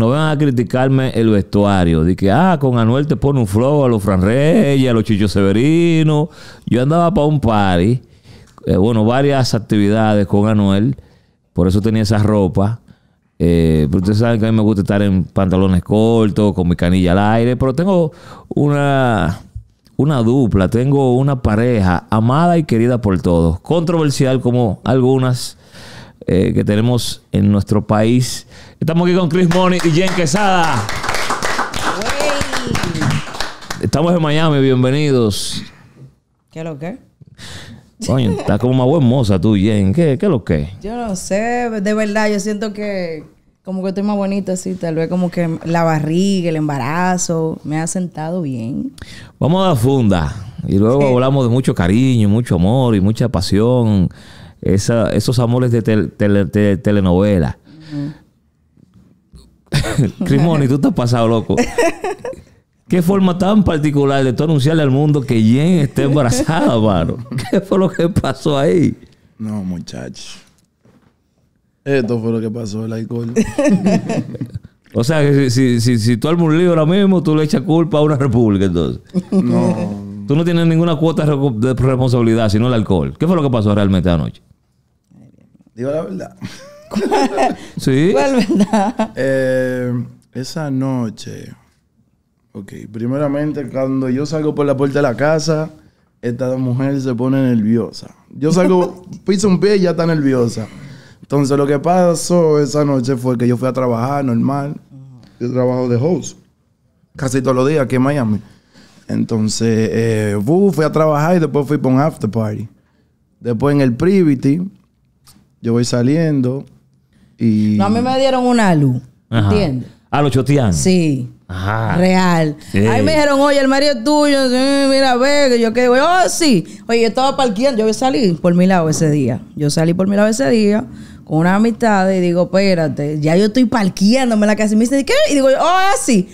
no vengan a criticarme el vestuario. De que, ah, con Anuel te pone un flow a los Fran Reyes, a los Chicho Severino. Yo andaba para un party, eh, bueno, varias actividades con Anuel. Por eso tenía esa ropa. Eh, pero ustedes saben que a mí me gusta estar en pantalones cortos, con mi canilla al aire. Pero tengo una, una dupla, tengo una pareja amada y querida por todos. Controversial como algunas eh, que tenemos en nuestro país. Estamos aquí con Chris Money y Jen Quesada. Estamos en Miami, bienvenidos. ¿Qué lo que? Coño, estás como más hermosa tú, Jen. ¿Qué, lo que? Yo no sé, de verdad, yo siento que como que estoy más bonita, así, tal vez como que la barriga, el embarazo, me ha sentado bien. Vamos a la funda. Y luego hablamos de mucho cariño, mucho amor y mucha pasión esos amores de, telenovela. Crimoni, tú estás pasado loco. Qué forma tan particular de tú anunciarle al mundo que Jen está embarazada, mano. ¿Qué fue lo que pasó ahí? No, muchachos. Esto fue lo que pasó, el alcohol. o sea, que si, si tú armas un lío ahora mismo, tú le echas culpa a una república, entonces. No. Tú no tienes ninguna cuota de responsabilidad, sino el alcohol. ¿Qué fue lo que pasó realmente anoche? la verdad. ¿Sí? Eh, esa noche. Ok, primeramente, cuando yo salgo por la puerta de la casa, esta mujer se pone nerviosa. Yo salgo, piso un pie y ya está nerviosa. Entonces, lo que pasó esa noche fue que yo fui a trabajar normal. Yo trabajo de host casi todos los días aquí en Miami. Entonces, eh, fui a trabajar y después fui para un after party. Después en el Privity yo voy saliendo y... No, a mí me dieron una luz, ¿entiendes? A los chotean. Sí. Ajá. Real. Ahí me dijeron, oye, el marido es tuyo, mira, ve, que yo qué, oh, sí. Oye, yo estaba parqueando, yo salir por mi lado ese día. Yo salí por mi lado ese día con una amistad y digo, espérate, ya yo estoy parqueándome la casa. me dice, ¿qué? Y digo, oh, así.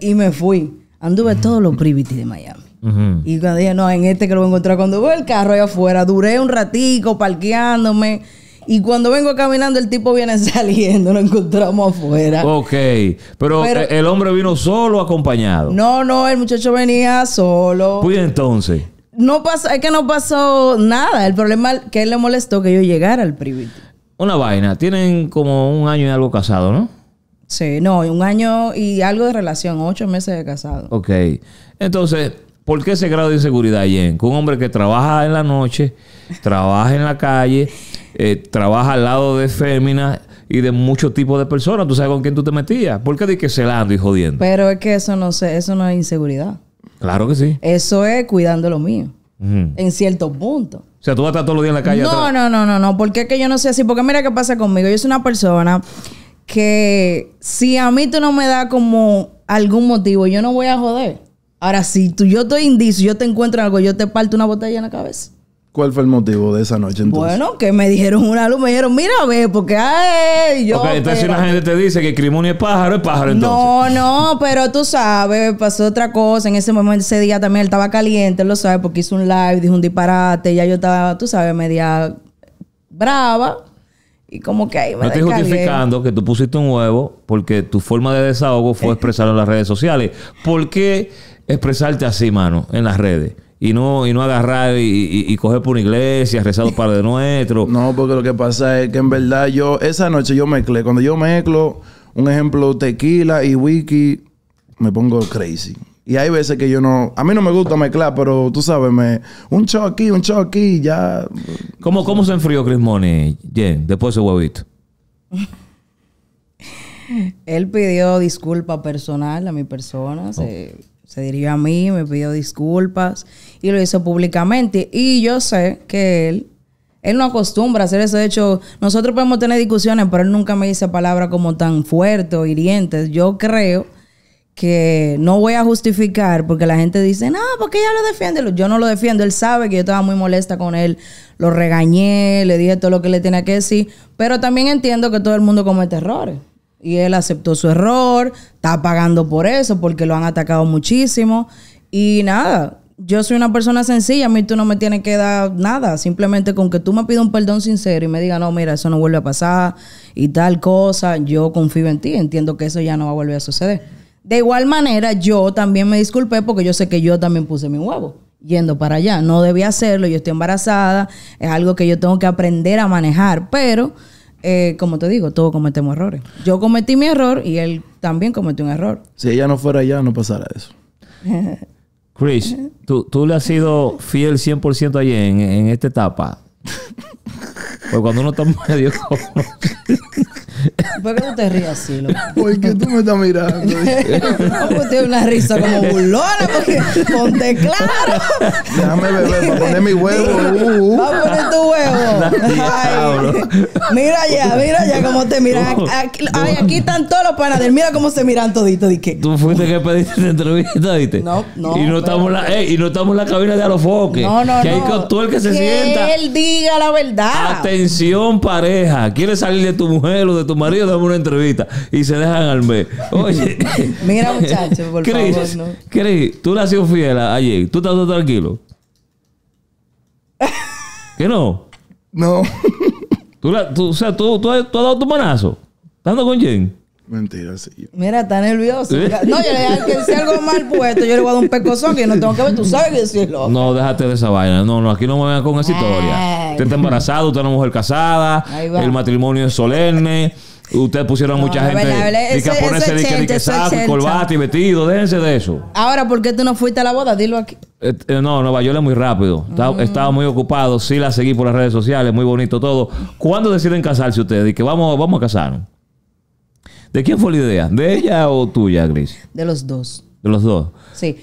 Y me fui. Anduve todos los privities de Miami. Y cuando dije, no, en este que lo voy a encontrar, cuando veo el carro allá afuera, duré un ratico parqueándome. Y cuando vengo caminando, el tipo viene saliendo, lo encontramos afuera. Ok, pero, eh, el hombre vino solo acompañado. No, no, el muchacho venía solo. Pues entonces. No pasa es que no pasó nada. El problema es que él le molestó que yo llegara al privito. Una vaina, tienen como un año y algo casado, ¿no? Sí, no, un año y algo de relación, ocho meses de casado. Ok, entonces ¿Por qué ese grado de inseguridad, Jen? Con un hombre que trabaja en la noche, trabaja en la calle, eh, trabaja al lado de féminas y de muchos tipos de personas. ¿Tú sabes con quién tú te metías? ¿Por qué dices que celando y jodiendo? Pero es que eso no, sé, eso no es inseguridad. Claro que sí. Eso es cuidando lo mío. En cierto punto. O sea, tú vas a estar todos los días en la calle. No, no, no, no, no. ¿Por qué es que yo no sé así? Porque mira qué pasa conmigo. Yo soy una persona que si a mí tú no me das como algún motivo, yo no voy a joder. Ahora, si tú, yo estoy indicio, yo te encuentro algo, yo te parto una botella en la cabeza. ¿Cuál fue el motivo de esa noche entonces? Bueno, que me dijeron una luz, me dijeron, mira, ve, porque ay, yo. Ok, entonces si una gente te dice que no es pájaro, es pájaro entonces. No, no, pero tú sabes, pasó otra cosa. En ese momento, ese día también él estaba caliente, él lo sabe, porque hizo un live, dijo un disparate, ya yo estaba, tú sabes, media brava. Y como que ahí me No estoy justificando que tú pusiste un huevo porque tu forma de desahogo fue eh. expresarlo en las redes sociales. ¿Por qué? expresarte así, mano, en las redes. Y no, y no agarrar y, y, coger por una iglesia, rezar un par de nuestro. No, porque lo que pasa es que en verdad yo, esa noche yo mezclé. Cuando yo mezclo, un ejemplo, tequila y wiki, me pongo crazy. Y hay veces que yo no. A mí no me gusta mezclar, pero tú sabes, me, un show aquí, un show aquí, ya. ¿Cómo, cómo se enfrió Chris Money, Jen, después de ese huevito? Él pidió disculpa personal a mi persona. Se, se dirigió a mí, me pidió disculpas y lo hizo públicamente. Y yo sé que él, él no acostumbra a hacer eso. De hecho, nosotros podemos tener discusiones, pero él nunca me dice palabras como tan fuertes o hirientes. Yo creo que no voy a justificar porque la gente dice, no, porque ella lo defiende. Yo no lo defiendo. Él sabe que yo estaba muy molesta con él. Lo regañé, le dije todo lo que le tenía que decir. Pero también entiendo que todo el mundo comete errores y él aceptó su error, está pagando por eso porque lo han atacado muchísimo y nada, yo soy una persona sencilla, a mí tú no me tienes que dar nada, simplemente con que tú me pidas un perdón sincero y me digas, no, mira, eso no vuelve a pasar y tal cosa, yo confío en ti, entiendo que eso ya no va a volver a suceder. De igual manera, yo también me disculpé porque yo sé que yo también puse mi huevo yendo para allá, no debía hacerlo, yo estoy embarazada, es algo que yo tengo que aprender a manejar, pero eh, como te digo, todos cometemos errores. Yo cometí mi error y él también cometió un error. Si ella no fuera allá, no pasara eso. Chris, ¿tú, le has sido fiel 100% allí en, en esta etapa. Pues cuando uno está medio ¿Por qué tú te ríes así, Porque ¿Por qué tú me estás mirando? no, pues una risa como burlona, porque ponte claro. Déjame beber para poner mi huevo. Uh, uh, uh. Va a poner tu huevo. Ay, mira ya, mira ya cómo te miran. Oh. Aquí, ay, aquí están todos los panaderos. Mira cómo se miran toditos. ¿Tú fuiste que pediste la entrevista, viste? No, no. Y no, estamos, la, y en la cabina de Alofoque. No, no, que no. Que hay el que se sienta. Que él diga la verdad. Atención, pareja. ¿Quieres salir de tu mujer o de tu marido, dame una entrevista. Y se dejan al mes. Oye. Mira, muchacho, por favor. No. Chris, tú le has sido fiel ayer. ¿Tú estás todo tranquilo? ¿Qué no? No. ¿Tú, o sea, tú, tú, has, dado tu manazo. ¿Estás con Jen Mentira, sí. Mira, está nervioso. No, yo le que si algo mal puesto, yo le voy a dar un pecozón que no tengo que ver, tú sabes decirlo. No, déjate de esa vaina. No, no, aquí no me vengan con esa historia. Eh. Usted está embarazado, usted es una mujer casada, el matrimonio es solemne. Ustedes pusieron mucha gente verdad, que ponerse de saco, y vestido, déjense de eso. Ahora, ¿por qué tú no fuiste a la boda? Dilo aquí. Eh, no, Nueva York es muy rápido. Mm. Estaba, muy ocupado, sí la seguí por las redes sociales, muy bonito todo. ¿Cuándo deciden casarse ustedes? Y que vamos, vamos a casarnos. ¿De quién fue la idea? ¿De ella o tuya, Gris? De los dos. De los dos. Sí.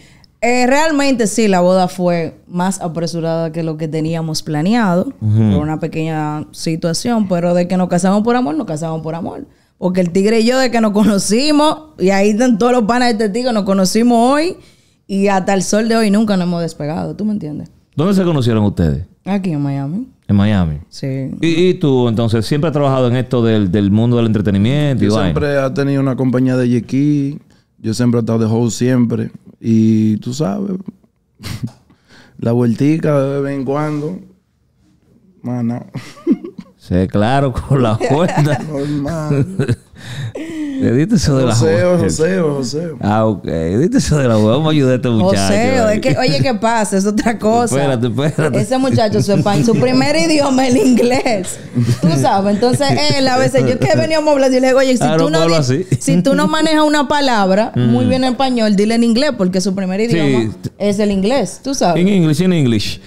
Eh, realmente sí, la boda fue más apresurada que lo que teníamos planeado por una pequeña situación, pero de que nos casamos por amor, nos casamos por amor. Porque el tigre y yo, de que nos conocimos, y ahí están todos los panes de este tigre, nos conocimos hoy y hasta el sol de hoy nunca nos hemos despegado, ¿tú me entiendes? ¿Dónde se conocieron ustedes? Aquí en Miami. En Miami. Sí. ¿Y, tú, entonces, siempre has trabajado en esto del, del mundo del entretenimiento? Yo siempre he tenido una compañía de Jackie Yo siempre he estado de host siempre. Y tú sabes, la vueltica de vez en cuando, mano. Sé claro con la cuenta. Normal. eso de la Joseo, Joseo, Joseo. Ah, ok. Diste eso de la hueá. Vamos a ayudar a este muchacho. Joseo, es que, oye, ¿qué pasa? Es otra cosa. Espérate, espérate. Ese muchacho, su, español, su primer idioma es el inglés. Tú sabes. Entonces, él a veces, yo que a moblar y le digo, oye, si, tú, no, si tú no manejas una palabra mm. muy bien en español, dile en inglés, porque su primer idioma es el inglés. Tú sabes. En inglés, en inglés.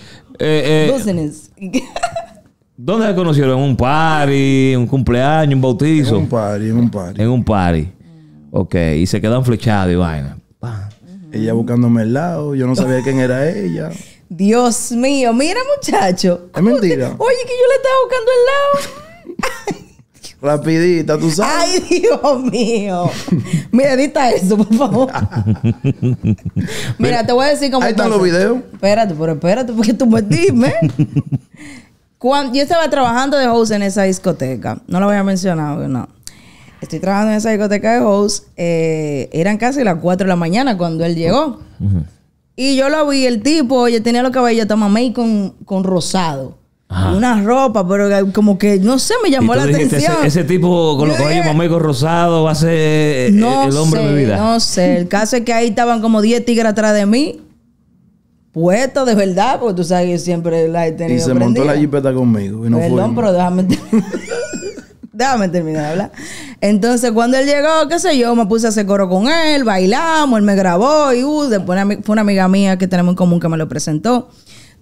¿Dónde se conocieron? ¿En un party? ¿Un cumpleaños? ¿Un bautizo? En un party, en un party. En un party. Ok, y se quedan flechados y vaina. Ella buscándome el lado, yo no sabía quién era ella. Dios mío, mira muchacho. Es mentira. Oye, que yo le estaba buscando el lado. Rapidita, tú sabes. Ay, Dios mío. Mira, edita eso, por favor. Mira, te voy a decir cómo. Ahí están los videos. Espérate, pero espérate, porque tú me dime. Cuando, yo estaba trabajando de host en esa discoteca. No la voy a mencionar, no. Estoy trabajando en esa discoteca de host. Eh, eran casi las 4 de la mañana cuando él llegó. Y yo lo vi, el tipo, ya tenía los cabellos tamamey con, con rosado. Una ropa, pero como que no sé, me llamó la atención. Ese, tipo con los cabellos con rosado va a ser eh, el hombre de mi vida. No sé, el caso es que ahí estaban como 10 tigres atrás de mí puesto de verdad, porque tú sabes que siempre la he tenido. Y se montó la jipeta conmigo. Y no Perdón, pero déjame, terminar. déjame terminar de hablar. Entonces, cuando él llegó, qué sé yo, me puse a hacer coro con él, bailamos, él me grabó y uh, después fue una amiga mía que tenemos en común que me lo presentó.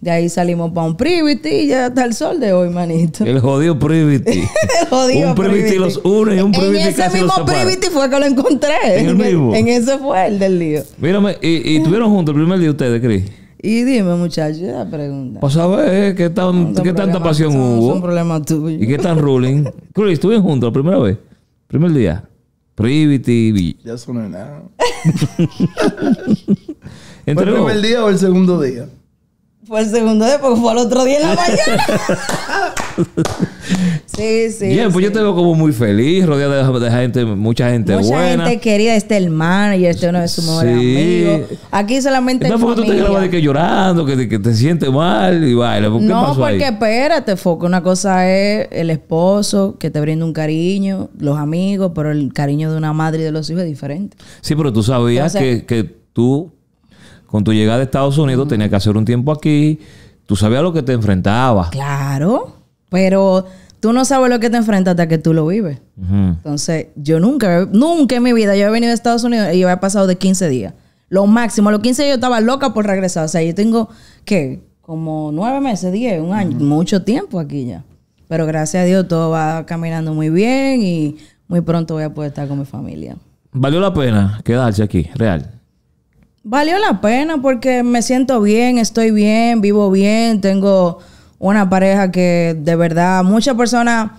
De ahí salimos para un privity y ya está el sol de hoy, manito. El jodido privity. el jodido un privity, los une y un privity En ese mismo privity fue que lo encontré. En el mismo. En ese fue el del lío. Mírame, ¿y, y estuvieron juntos el primer día ustedes, Cris? Y dime, muchacho, la pregunta. Pues a ¿qué, tan, ¿qué tanta pasión hubo? Es un problema ¿Y qué tan ruling? Chris, ¿estuvieron juntos la primera vez? ¿Primer día? Privity. Ya suena nada. ¿Fue el primer día o el segundo día? Fue el segundo día porque fue al otro día en la mañana. Sí, sí. Bien, pues yo te veo como muy feliz, rodeada de, gente, mucha gente buena. Mucha gente querida. este el y este uno de sus mejores sí. amigos. Aquí solamente. No, porque tú te grabas de que llorando, que, te sientes mal y baila. no, porque espérate, Foco. Una cosa es el esposo que te brinda un cariño, los amigos, pero el cariño de una madre y de los hijos es diferente. Sí, pero tú sabías que, que tú, con tu llegada a Estados Unidos, tenías que hacer un tiempo aquí. Tú sabías lo que te enfrentabas. Claro, pero tú no sabes lo que te enfrentas hasta que tú lo vives. Entonces, yo nunca, nunca en mi vida, yo he venido a Estados Unidos y yo he pasado de 15 días. Lo máximo, a los 15 días yo estaba loca por regresar. O sea, yo tengo, ¿qué? Como nueve meses, 10, un año, mucho tiempo aquí ya. Pero gracias a Dios todo va caminando muy bien y muy pronto voy a poder estar con mi familia. ¿Valió la pena quedarse aquí, real? Valió la pena porque me siento bien, estoy bien, vivo bien, tengo una pareja que de verdad muchas personas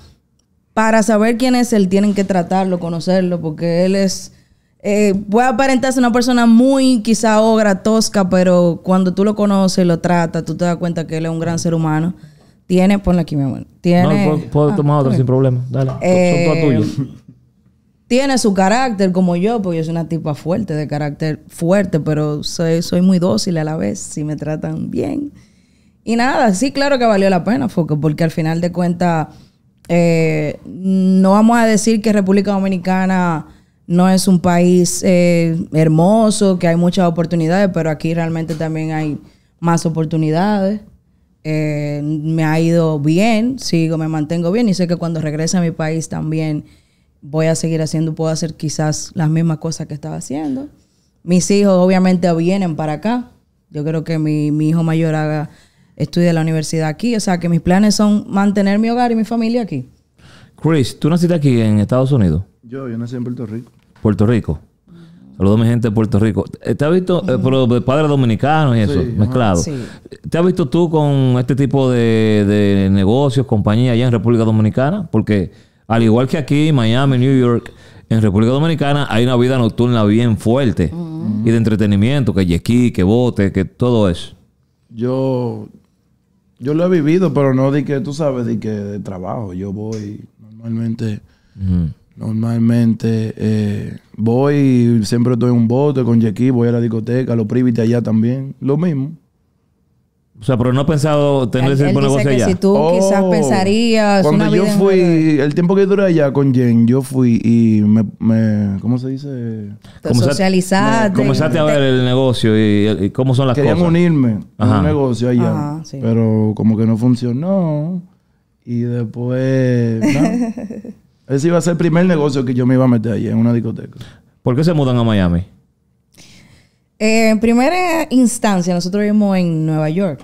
para saber quién es él tienen que tratarlo, conocerlo, porque él es puede eh, aparentarse una persona muy quizá ogra, tosca, pero cuando tú lo conoces lo tratas, tú te das cuenta que él es un gran ser humano. Tiene, ponle aquí mi amor. Tiene. puedo, ah, tomar otro sin problema. Dale. Eh, tiene su carácter como yo, porque yo soy una tipa fuerte, de carácter fuerte, pero soy, soy muy dócil a la vez, si me tratan bien. Y nada, sí, claro que valió la pena, porque, al final de cuentas, eh, no vamos a decir que República Dominicana no es un país eh, hermoso, que hay muchas oportunidades, pero aquí realmente también hay más oportunidades. Eh, me ha ido bien, sigo, me mantengo bien y sé que cuando regrese a mi país también voy a seguir haciendo, puedo hacer quizás las mismas cosas que estaba haciendo. Mis hijos obviamente vienen para acá. Yo creo que mi hijo mayor haga estudié la universidad aquí. O sea, que mis planes son mantener mi hogar y mi familia aquí. Chris, ¿tú naciste aquí en Estados Unidos? Yo, yo nací en Puerto Rico. Puerto Rico. Saludos a mi gente de Puerto Rico. Eh, ¿Te has visto, eh, pero de padres dominicanos y eso, mezclado? ¿Te has visto tú con este tipo de, negocios, compañías allá en República Dominicana? Porque al igual que aquí, Miami, New York, en República Dominicana hay una vida nocturna bien fuerte y de entretenimiento, que aquí que bote, que todo eso. Yo yo lo he vivido, pero no de que, tú sabes, de que de trabajo. Yo voy normalmente... Normalmente eh, voy, siempre estoy en un bote con Yequi, voy a la discoteca, los privites allá también, lo mismo. O sea, pero no he pensado tener ese tipo de negocio allá. Si tú oh. quizás pensarías. Cuando yo fui, el tiempo que duré allá con Jen, yo fui y me. ¿Cómo se dice? Te socializaste. Comenzaste a ver el negocio y, cómo son las cosas. Querían unirme a un negocio allá. Pero como que no funcionó. Y después. ese iba a ser el primer negocio que yo me iba a meter allá en una discoteca. ¿Por qué se mudan a Miami? en primera instancia, nosotros vivimos en Nueva York.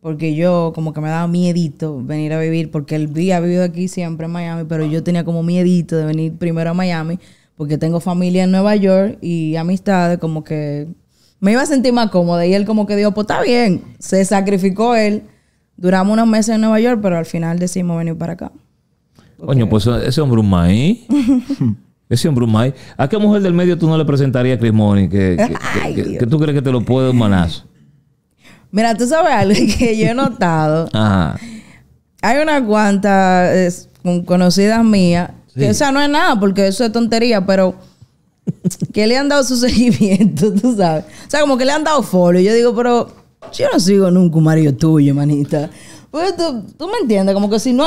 Porque yo como que me daba miedito venir a vivir, porque él había vivido aquí siempre en Miami, pero yo tenía como miedito de venir primero a Miami, porque tengo familia en Nueva York y amistades, como que me iba a sentir más cómoda. Y él como que dijo, pues está bien, se sacrificó él. Duramos unos meses en Nueva York, pero al final decidimos venir para acá. Coño, pues ese hombre un maíz. Ese hombre Brumay. ¿A qué mujer del medio tú no le presentarías a Chris Que, que, tú crees que te lo puede manazo. Mira, tú sabes algo que yo he notado. Ajá. Hay una cuantas conocidas mías. Sí. Que, o sea, no es nada, porque eso es tontería, pero que le han dado su seguimiento, tú sabes. O sea, como que le han dado folio. yo digo, pero yo no sigo nunca un marido tuyo, manita. Pues tú, me entiendes, como que si no.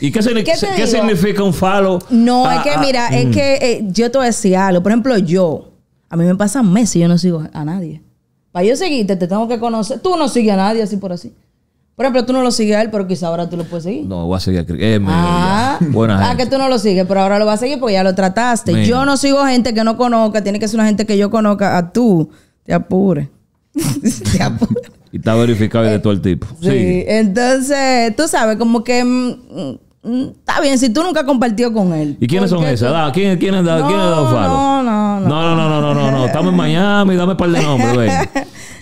¿Y qué, significa un falo? No, ah, es que, ah, mira, es mm. que eh, yo te decía a algo. Por ejemplo, yo, a mí me pasan meses y yo no sigo a nadie. Para yo seguirte, te tengo que conocer. Tú no sigues a nadie así por así. Por ejemplo, tú no lo sigues a él, pero quizá ahora tú lo puedes seguir. No, voy a seguir a Cris. ah, ah que tú no lo sigues, pero ahora lo vas a seguir porque ya lo trataste. Yo no sigo gente que no conozca, tiene que ser una gente que yo conozca a tú. Te apure te apure. Y está verificado y de eh, todo el tipo. Sí. Entonces, tú sabes, como que. Mm, mm, está bien, si tú nunca compartió con él. ¿Y quiénes son esas? ¿Quiénes ah, ¿Quién, quién, es, no, Faro? No, no, no. No, no, no, no, no, Estamos en Miami, dame un par de nombres, güey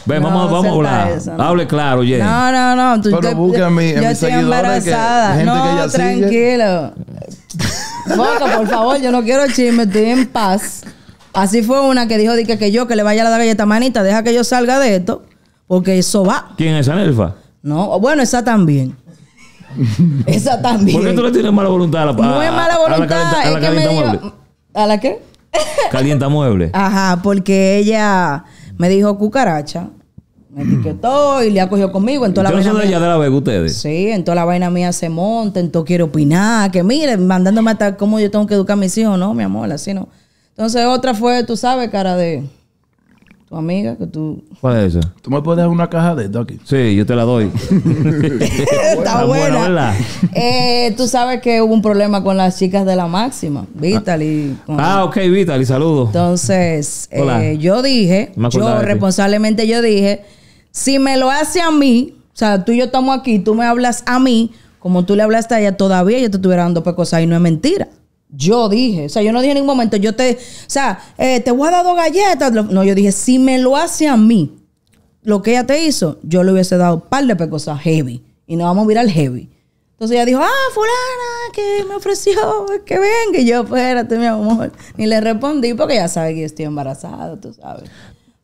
Ven, vamos, vamos a hablar. Hable claro, oye. No, no, no. Tú, Pero a mi yo estoy embarazada. Que, no, que ya tranquilo. Boca, por favor, yo no quiero chisme, estoy en paz. Así fue una que dijo que, que yo, que le vaya a la galleta manita, deja que yo salga de esto. Porque eso va. ¿Quién es Anelfa? No, bueno, esa también. esa también. ¿Por qué tú le tienes mala voluntad a la No es mala voluntad. A la, calienta, ¿A la qué? calienta mueble. Ajá, porque ella me dijo cucaracha. Me etiquetó y le acogió conmigo. En toda la vaina no mía, de la vega ustedes? Sí, en toda la vaina mía se monta, Entonces todo quiero opinar. Que mire, mandándome hasta cómo yo tengo que educar a mis hijos, ¿no, mi amor? Así no. Entonces otra fue, tú sabes, cara de tu amiga que tú. ¿Cuál es esa? Tú me puedes dar una caja de esto Sí, yo te la doy. Está buena. Eh, tú sabes que hubo un problema con las chicas de la máxima, Vitali. Ah, ok, Vitali, saludos. Entonces, eh, yo dije, yo responsablemente yo dije, si me lo hace a mí, o sea, tú y yo estamos aquí, tú me hablas a mí, como tú le hablaste a ella, todavía yo te estuviera dando cosas y no es mentira. Yo dije, o sea, yo no dije en ningún momento, yo te, o sea, eh, te voy a dar dos galletas. No, yo dije, si me lo hace a mí, lo que ella te hizo, yo le hubiese dado un par de cosas heavy. Y nos vamos a mirar heavy. Entonces ella dijo, ah, fulana, que me ofreció que venga. Y yo, espérate, mi amor. Ni le respondí porque ya sabe que yo estoy embarazada, tú sabes.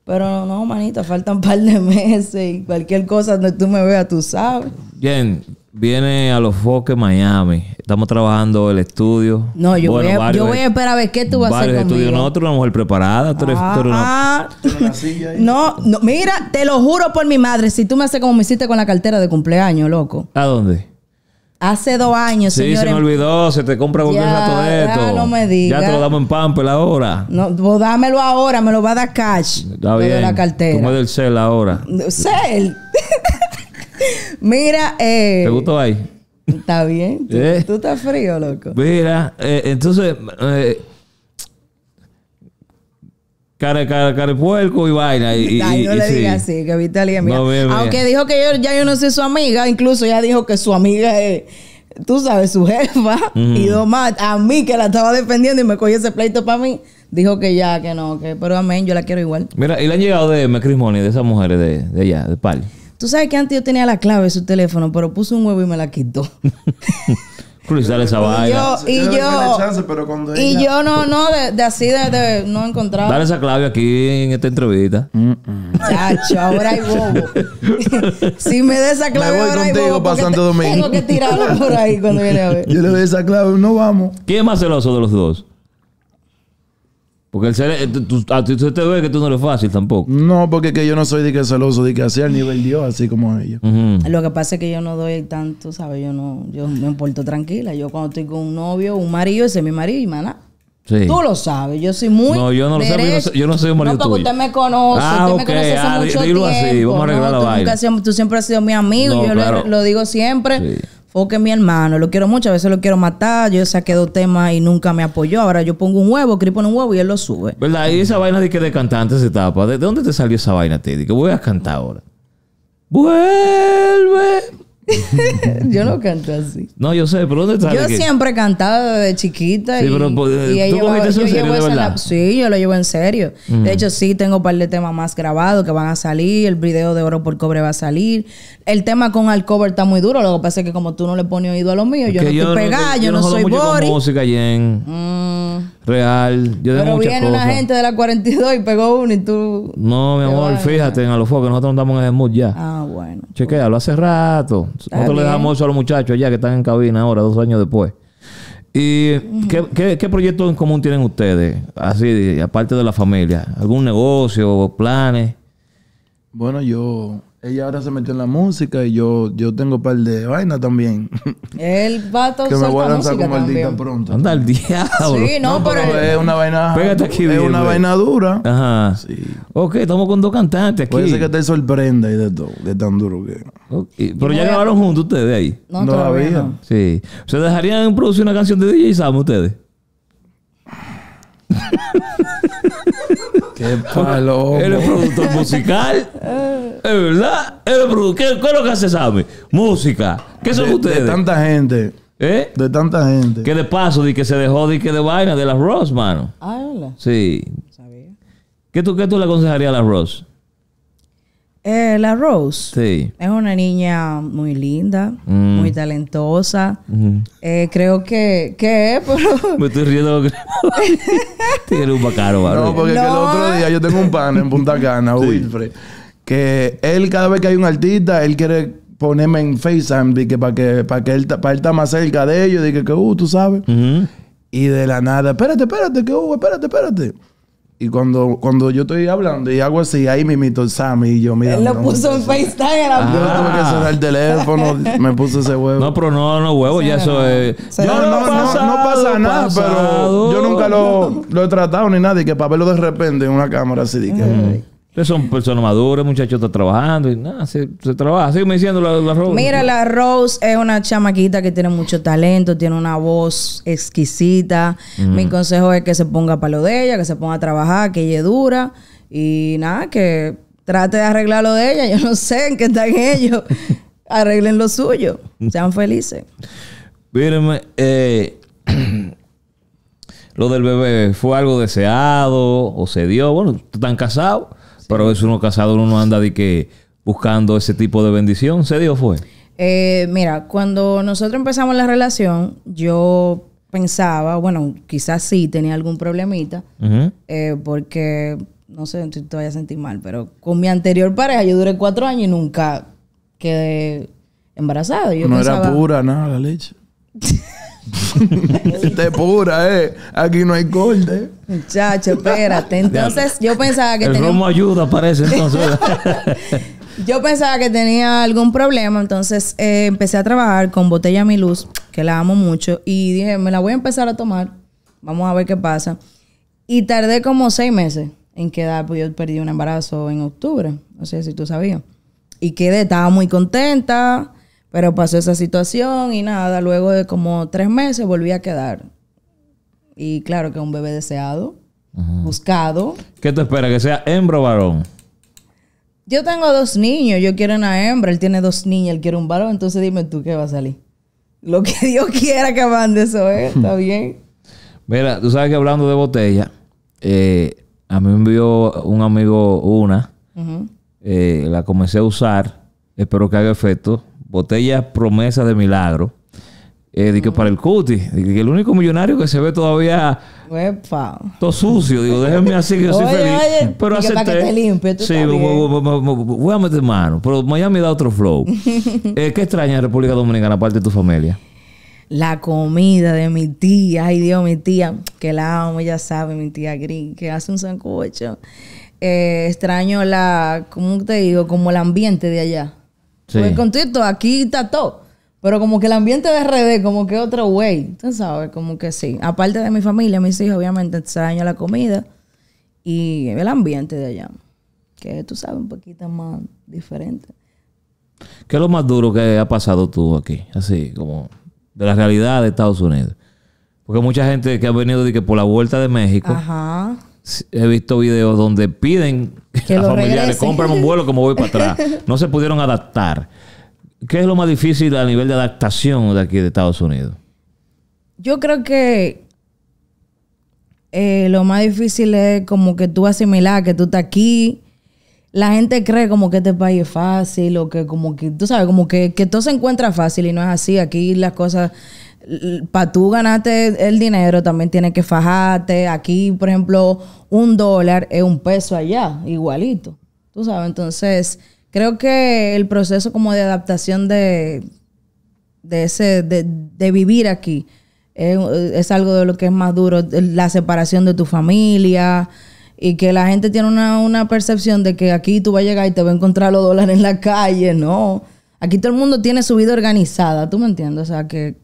Pero no, manito, faltan un par de meses y cualquier cosa donde tú me veas, tú sabes. Bien, viene a los foques Miami. Estamos trabajando el estudio. No, yo, voy, a, yo voy a esperar a ver qué tú vas a hacer. Varios estudios. Conmigo. No, tú una mujer preparada. Tú ah, tú no, no, mira, te lo juro por mi madre. Si tú me haces como me hiciste con la cartera de cumpleaños, loco. ¿A dónde? Hace dos años, sí, se me olvidó. Se te compra un rato de esto. Ya, no me Ya te lo damos en Pampel ahora. No, dámelo ahora. Me lo va a dar cash. Está bien. De la cartera. tú es del CEL ahora. CEL. Mira, eh. ¿Te gustó ahí? Está bien. ¿Tú, ¿Eh? estás frío, loco. Mira, eh, entonces. Eh, Cara, cara, cara, puerco y vaina. Y, Ay, no le digas así, que viste alguien. Aunque dijo que yo, ya yo no soy su amiga, incluso ya dijo que su amiga es tú sabes, su jefa y dos más, a mí que la estaba defendiendo y me cogió ese pleito para mí, dijo que ya, que no, que pero amén, yo la quiero igual. Mira, y le han llegado de Macris de esas mujeres de, de allá, de Pali. Tú sabes que antes yo tenía la clave de su teléfono, pero puso un huevo y me la quitó. cruzar esa vaina. y yo, y yo no, no, de, de así, de, no encontraba. Dale esa clave aquí en esta entrevista. Chacho, ahora hay bobo. si me da esa clave, voy ahora contigo hay Domingo. Tengo que tirarlo por ahí cuando viene a ver. Yo le doy esa clave, no vamos. ¿Quién es más celoso de los dos? Porque el ser, eh, tú, a ti te ve que tú no eres fácil tampoco. No, porque que yo no soy de que celoso, de que así el nivel Dios, así como ellos. Lo que pasa es que yo no doy tanto, ¿sabes? Yo no, yo me importo tranquila. Yo cuando estoy con un novio, un marido, ese es mi marido y maná. Sí. Tú lo sabes, yo soy muy. No, yo no lo sé, yo, no, soy un marido. No, porque usted me conoce, ah, usted me conoce hace ah, mucho dilo así, vamos a arreglar la vaina. tú siempre has sido mi amigo, yo lo, lo, digo siempre. Sí que mi hermano, lo quiero mucho, a veces lo quiero matar, yo saqué dos temas y nunca me apoyó. Ahora yo pongo un huevo, Cris pone un huevo y él lo sube. ¿Verdad? Y esa vaina de que de cantante se tapa. ¿De dónde te salió esa vaina, Teddy? Que voy a cantar ahora. Vuelve. yo no canto así. No, yo sé, pero ¿dónde está? Yo siempre he cantado desde chiquita. Sí, y, pero pues, tú llevo, eso en serio, de verdad. sí, yo lo llevo en serio. De mm. hecho, sí, tengo un par de temas más grabados que van a salir. El video de Oro por Cobre va a salir. El tema con Alcover está muy duro. Lo que pasa es que como tú no le pones oído a lo mío, yo no, estoy pegada, yo no soy pegada, yo, no, soy música, Jen. Mm. Real. Yo pero viene una gente de la 42 y pegó uno y tú... No, mi amor, fíjate en a los focos. Nosotros no estamos en el mood ya. Ah, bueno. Chequea, lo hace rato. Nosotros le damos eso a los muchachos ya que están en cabina ahora, dos años después. ¿Y qué, qué, qué proyectos en común tienen ustedes? Así, aparte de la familia. ¿Algún negocio, planes? Bueno, yo ella ahora se metió en la música y yo, yo tengo un par de vainas también. El vato Que me voy a lanzar pronto. Anda al diablo. Sí, no, pero, es una vaina. Es una vaina dura. Ajá. Sí. Ok, estamos con dos cantantes aquí. Puede ser que te sorprenda y de todo, de tan duro que. Pero ya grabaron juntos ustedes ahí. No, no todavía. Sí. ¿Se dejarían producir una canción de DJ Sam ustedes? Qué palo. Él es productor musical. Es verdad. ¿Qué, es lo que se sabe? Música. ¿Qué son ustedes? De tanta gente. ¿Eh? De tanta gente. Que de paso, de que se dejó de que de vaina de las Ross, mano. Ah, hola. Sí. Sabía. ¿Qué tú, qué tú le aconsejarías a la Ross? Eh, la Rose sí. es una niña muy linda, mm. muy talentosa. Eh, creo que, ¿Qué Me estoy riendo. Tiene un bacaro, No, porque el otro día yo tengo un pan en Punta Cana, Wilfred, que él cada vez que hay un artista, él quiere ponerme en FaceTime que para que, para que él, para está más cerca de ellos, dije que, uh, tú sabes. Y de la nada, espérate, espérate, que, uh, espérate, espérate. Y cuando, cuando yo estoy hablando y hago así, ahí me el Sammy y yo, mira. Él lo puso en FaceTime. Yo tuve que cerrar el teléfono, me puso ese huevo. No, pero no, no, huevo, ya eso es. no, no, pasa nada, pero yo nunca lo, he tratado ni nada. Y que para verlo de repente en una cámara así, que Ustedes son personas maduras, muchachos están trabajando y nada, se, se trabaja. me diciendo la, Rose. Mira, la Rose es una chamaquita que tiene mucho talento, tiene una voz exquisita. Mi consejo es que se ponga para lo de ella, que se ponga a trabajar, que ella dura y nada, que trate de arreglar lo de ella. Yo no sé en qué están ellos. Arreglen lo suyo, sean felices. Mírenme, eh, lo del bebé fue algo deseado o se dio. Bueno, están casados. Pero es uno casado, uno anda de que buscando ese tipo de bendición. ¿Se dio fue? Eh, mira, cuando nosotros empezamos la relación, yo pensaba, bueno, quizás sí tenía algún problemita, eh, porque, no sé, te, te voy a sentir mal, pero con mi anterior pareja yo duré cuatro años y nunca quedé embarazada. no era pura, nada, la leche. Este es pura, ¿eh? Aquí no hay corte. Muchacho, espérate. Entonces, yo pensaba que El tenía... romo ayuda, parece, entonces. yo pensaba que tenía algún problema, entonces eh, empecé a trabajar con Botella Mi Luz, que la amo mucho, y dije, me la voy a empezar a tomar. Vamos a ver qué pasa. Y tardé como seis meses en quedar, pues, yo perdí un embarazo en octubre. No sé si tú sabías. Y quedé, estaba muy contenta pero pasó esa situación y nada, luego de como tres meses volví a quedar. Y claro que un bebé deseado, buscado. ¿Qué te espera? ¿Que sea hembra o varón? Yo tengo dos niños, yo quiero una hembra, él tiene dos niñas, él quiere un varón, entonces dime tú qué va a salir. Lo que Dios quiera que mande eso, ¿eh? ¿Está bien? Mira, tú sabes que hablando de botella, eh, a mí me envió un amigo una, eh, la comencé a usar, espero que haga efecto, botellas promesa de milagro. Eh, que para el cuti, que el único millonario que se ve todavía Uepa. todo sucio, digo, déjenme así que yo soy feliz. pero acepté. sí, voy, a meter mano, pero Miami da otro flow. Eh, ¿Qué extraña República Dominicana aparte de tu familia? La comida de mi tía, ay Dios, mi tía, que la amo, ya sabe, mi tía Green, que hace un sancocho. Eh, extraño la, ¿cómo te digo? Como el ambiente de allá Sí. Porque aquí está todo. Pero como que el ambiente de RD, como que otro güey, tú sabes, como que sí. Aparte de mi familia, mis hijos, obviamente extraño la comida y el ambiente de allá, que tú sabes, un poquito más diferente. ¿Qué es lo más duro que ha pasado tú aquí? Así, como de la realidad de Estados Unidos. Porque mucha gente que ha venido de que por la vuelta de México, Ajá he visto videos donde piden que a familiares, compren un vuelo como voy para atrás. No se pudieron adaptar. ¿Qué es lo más difícil a nivel de adaptación de aquí de Estados Unidos? Yo creo que eh, lo más difícil es como que tú asimilar que tú estás aquí. La gente cree como que este país es fácil o que como que, tú sabes, como que todo se encuentra fácil y no es así. Aquí las cosas para tú ganarte el dinero también tienes que fajarte. Aquí, por ejemplo, un dólar es un peso allá, igualito. Tú sabes, entonces creo que el proceso como de adaptación de, de ese, de, de vivir aquí es, algo de lo que es más duro, la separación de tu familia. Y que la gente tiene una, percepción de que aquí tú vas a llegar y te va a encontrar los dólares en la calle, no. Aquí todo el mundo tiene su vida organizada, ¿tú me entiendes? O sea, que,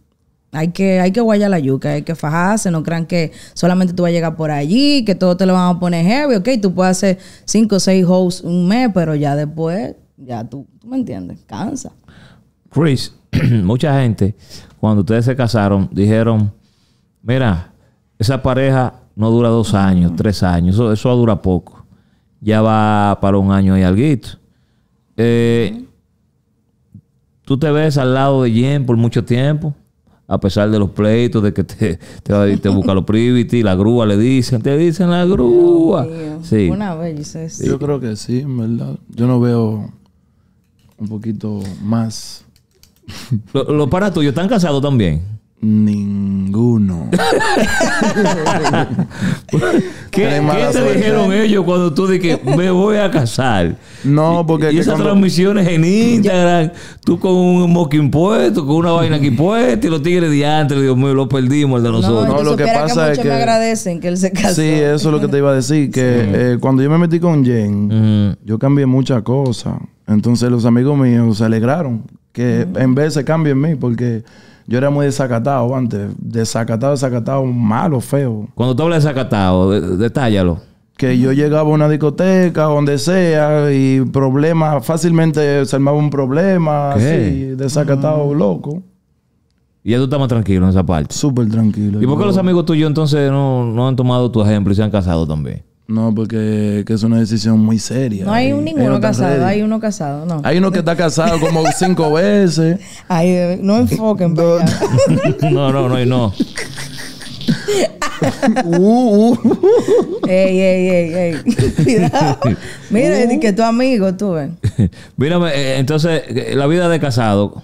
hay que, hay que guayar la yuca, hay que fajarse, no crean que solamente tú vas a llegar por allí, que todo te lo van a poner heavy, ok, tú puedes hacer cinco o seis hosts un mes, pero ya después, ya tú, tú me entiendes, cansa. Chris, mucha gente, cuando ustedes se casaron, dijeron, mira, esa pareja no dura dos años, tres años, eso, eso dura poco, ya va para un año y algo. Eh, ¿Tú te ves al lado de Jen por mucho tiempo? a pesar de los pleitos, de que te, te, te busca los y la grúa le dicen, te dicen la grúa. Una vez Yo creo que sí, en verdad. Yo no veo un poquito más. los lo para están casados también. Ninguno. ¿Qué, te dijeron ellos cuando tú dijiste me voy a casar? No, porque. Y esas transmisiones en Instagram, tú con un moquín puesto, con una vaina aquí puesta, y los tigres de antes, Dios mío, lo perdimos el de nosotros. No, no lo que pasa es que. me agradecen que él se casó. Sí, eso es lo que te iba a decir, que eh, cuando yo me metí con Jen, yo cambié muchas cosas. Entonces los amigos míos se alegraron que en vez se cambie en mí, porque yo era muy desacatado antes. Desacatado, desacatado, malo, feo. Cuando tú hablas desacatado, de, detállalo. Que yo llegaba a una discoteca, donde sea, y problemas, fácilmente se armaba un problema, desacatado, ah. loco. Y ya tú estás más tranquilo en esa parte. Súper tranquilo. ¿Y por qué los amigos tuyos entonces no, no han tomado tu ejemplo y se han casado también? No, porque es una decisión muy seria. No hay ninguno casado, hay uno casado, no. Hay uno que está casado como cinco veces. Ay, eh, no enfoquen. No, no, no, no, no. uh, uh. Ey, ey, ey, ey. Mira, uh. que tu amigo, tú ven. Mírame, eh, entonces, eh, la vida de casado,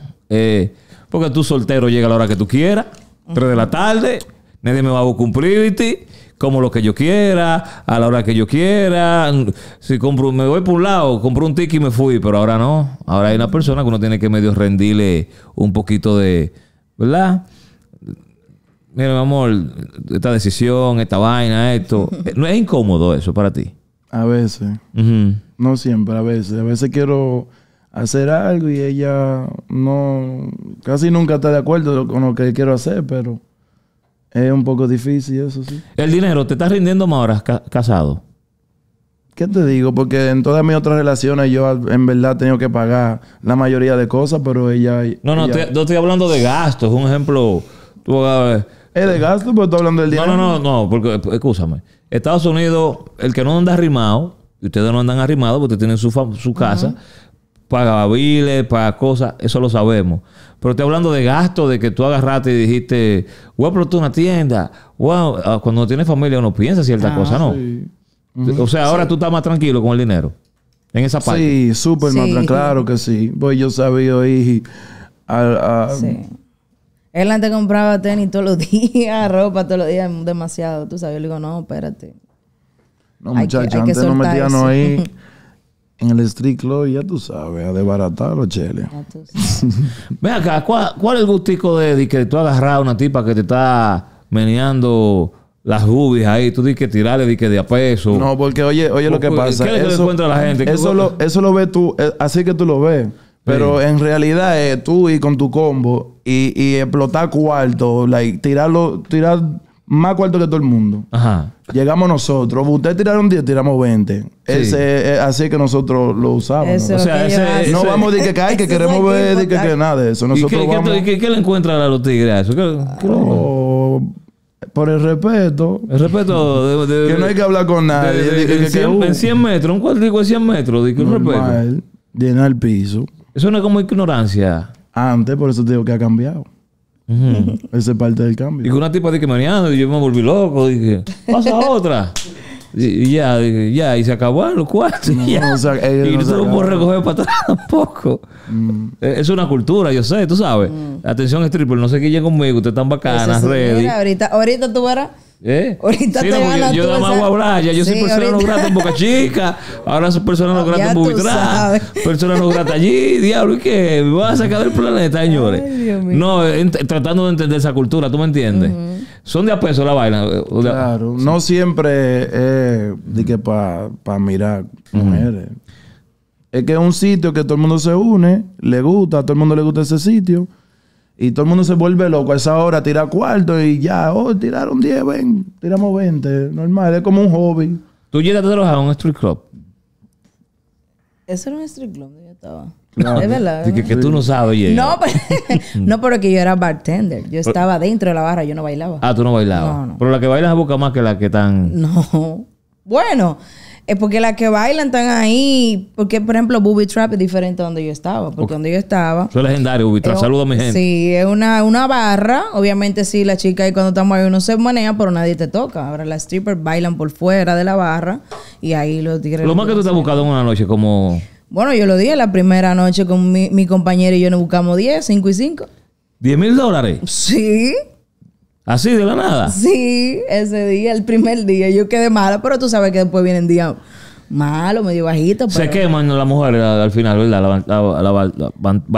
porque tú soltero llega a la hora que tú quieras, 3 de la tarde, nadie me va a cumplir, ¿viste? como lo que yo quiera, a la hora que yo quiera. Si compro, me voy por un lado, compro un ticket y me fui, pero ahora no. Ahora hay una persona que uno tiene que medio rendirle un poquito de, ¿verdad? Mira, mi amor, esta decisión, esta vaina, esto. ¿No es incómodo eso para ti? A veces. No siempre, a veces. A veces quiero hacer algo y ella no. casi nunca está de acuerdo con lo que quiero hacer, pero es un poco difícil eso, sí. El dinero, ¿te estás rindiendo más ahora casado? ¿Qué te digo? Porque en todas mis otras relaciones yo en verdad he tenido que pagar la mayoría de cosas, pero ella... No, no, Estoy, no estoy hablando de gastos. Un ejemplo... ¿Es de gastos? Pero estoy hablando del dinero. No, no, no, no porque, eh, escúchame. Estados Unidos, el que no anda arrimado, y ustedes no andan arrimados porque tienen su, su casa, paga paga cosas, eso lo sabemos. Pero estoy hablando de gasto, de que tú agarraste y dijiste, voy a tu una tienda. Wow, ah, cuando no tienes familia uno piensa cierta cosas, ah, cosa, ¿no? O sea, ahora tú estás más tranquilo con el dinero. En esa parte. Sí, súper más tranquilo. Claro que sí. Pues yo sabía ahí. A, sí. Él antes compraba tenis todos los días, ropa todos los días, demasiado. Tú sabes, yo le digo, no, espérate. No, muchachos, antes nos metíamos ahí en el street club, ya tú sabes, a desbaratar los cheles. Ve acá, ¿cuál, es el gustico de, que tú agarras a una tipa que te está meneando las rubias ahí? Tú dices que tirarle di que de a peso. No, porque oye, oye lo que pasa. ¿Qué eso, la gente? Eso lo, eso lo ves tú, eh, así que tú lo ves. Pero en realidad es tú y con tu combo y, y explotar cuarto, like, tirarlo, tirar más cuarto que todo el mundo. Ajá. Llegamos nosotros. Ustedes tiraron 10, tiramos 20. Ese es así que nosotros lo usamos. ¿no? O sea, ese, no que cae, que queremos ver, que, nada de eso. Nosotros ¿Y qué, qué, le encuentran a los tigres? ¿Qué, oh, por el respeto. El respeto. De, que no hay que hablar con nadie. De, que, en, 100, uh, en, 100, metros, un de 100 metros. De que el normal, respeto. Llenar el piso. Eso no es como ignorancia. Antes, por eso te digo que ha cambiado ese Esa es parte del cambio. Y una tipa de que mañana yo me volví loco, dije, pasa otra. Y ya, ya, y se acabó los cuartos. y, no, y no, puedo recoger para atrás tampoco. Mm. Eh, es una cultura, yo sé, tú sabes. Mm. Atención Atención, triple no sé qué llega conmigo, ustedes están bacanas, ready. ahorita, ahorita tú verás. ¿Eh? Ahorita yo, nada a yo soy persona no grata en Boca Chica. Ahora soy persona no grata en chica, Persona no grata allí. Diablo, ¿y qué? Me voy a sacar del planeta, señores. no, eh, tratando de entender esa cultura, ¿tú me entiendes? Son de a la vaina. Eh, claro. No siempre es para mirar mujeres. Es que es un sitio que todo el mundo se une, le gusta, a todo el mundo le gusta ese sitio y todo el mundo se vuelve loco a esa hora, tira cuarto y ya, oh, tiraron 10, ven, tiramos 20, normal, es como un hobby. ¿Tú llegaste a trabajar en un street club? Eso era un street club yo estaba. no Es verdad. Que, que, tú no sabes, pues, No, pero, no, que yo era bartender. Yo estaba dentro de la barra, yo no bailaba. Ah, tú no bailabas. No, no. Pero la que bailas boca más que la que tan. No. Bueno, es porque las que bailan están ahí. Porque, por ejemplo, Booby Trap es diferente a donde yo estaba. Porque donde yo estaba. Eso es legendario, Booby Trap. Saludos a mi gente. Sí, es una, una barra. Obviamente, sí, la chica ahí cuando estamos ahí uno se maneja, pero nadie te toca. Ahora las strippers bailan por fuera de la barra. Y ahí los tigres. Lo más que tú te has buscado en una noche como. Bueno, yo lo dije la primera noche con mi, mi compañero y yo nos buscamos 10, 5 y 5. ¿10 mil dólares? Sí. ¿Así de la nada? Sí, ese día, el primer día, yo quedé mala, pero tú sabes que después vienen días malos, medio bajitos. Se queman las mujeres al final, ¿verdad?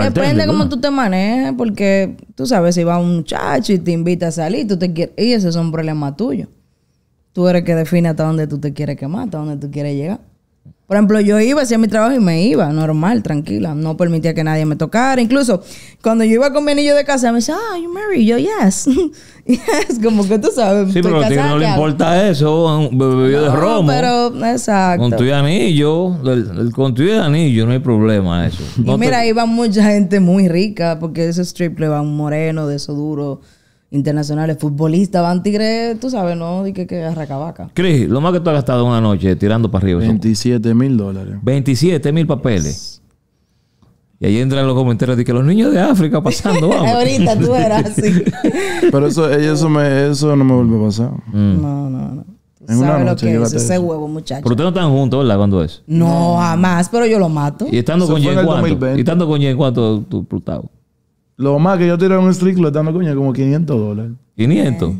Depende cómo tú te manejes, porque tú sabes, si va un muchacho y te invita a salir, tú te quieres y ese es un problema tuyo. Tú eres que define hasta dónde tú te quieres quemar, hasta dónde tú quieres llegar. Por ejemplo, yo iba, hacía mi trabajo y me iba, normal, tranquila. No permitía que nadie me tocara. Incluso cuando yo iba con mi anillo de casa, me decía, ah, you married. Yo, yes. yes, como que tú sabes. Sí, pero a ti no le importa eso, bebido de romo. Pero, exacto. Con tu anillo, con tu anillo no hay problema eso. y mira, iba mucha gente muy rica, porque ese strip le va un moreno de eso duro internacionales, futbolistas, van tigres, tú sabes, ¿no? Y que, que vaca. Cris, lo más que tú has gastado una noche tirando para arriba. 27 mil dólares. 27 mil papeles. Y ahí entran los comentarios de que los niños de África pasando vamos. Ahorita tú eras así. Pero eso, eso, me, eso no me vuelve a pasar. Mm. No, no, no. Sabes lo que es ese huevo, muchacho? Pero ustedes no están juntos, ¿verdad? cuando es? No, jamás, pero yo lo mato. Y estando con Jen, Y estando con Jen, ¿cuánto tu Plutado? Lo más que yo tiré un streak lo dando coña como 500 dólares. 500. Eh.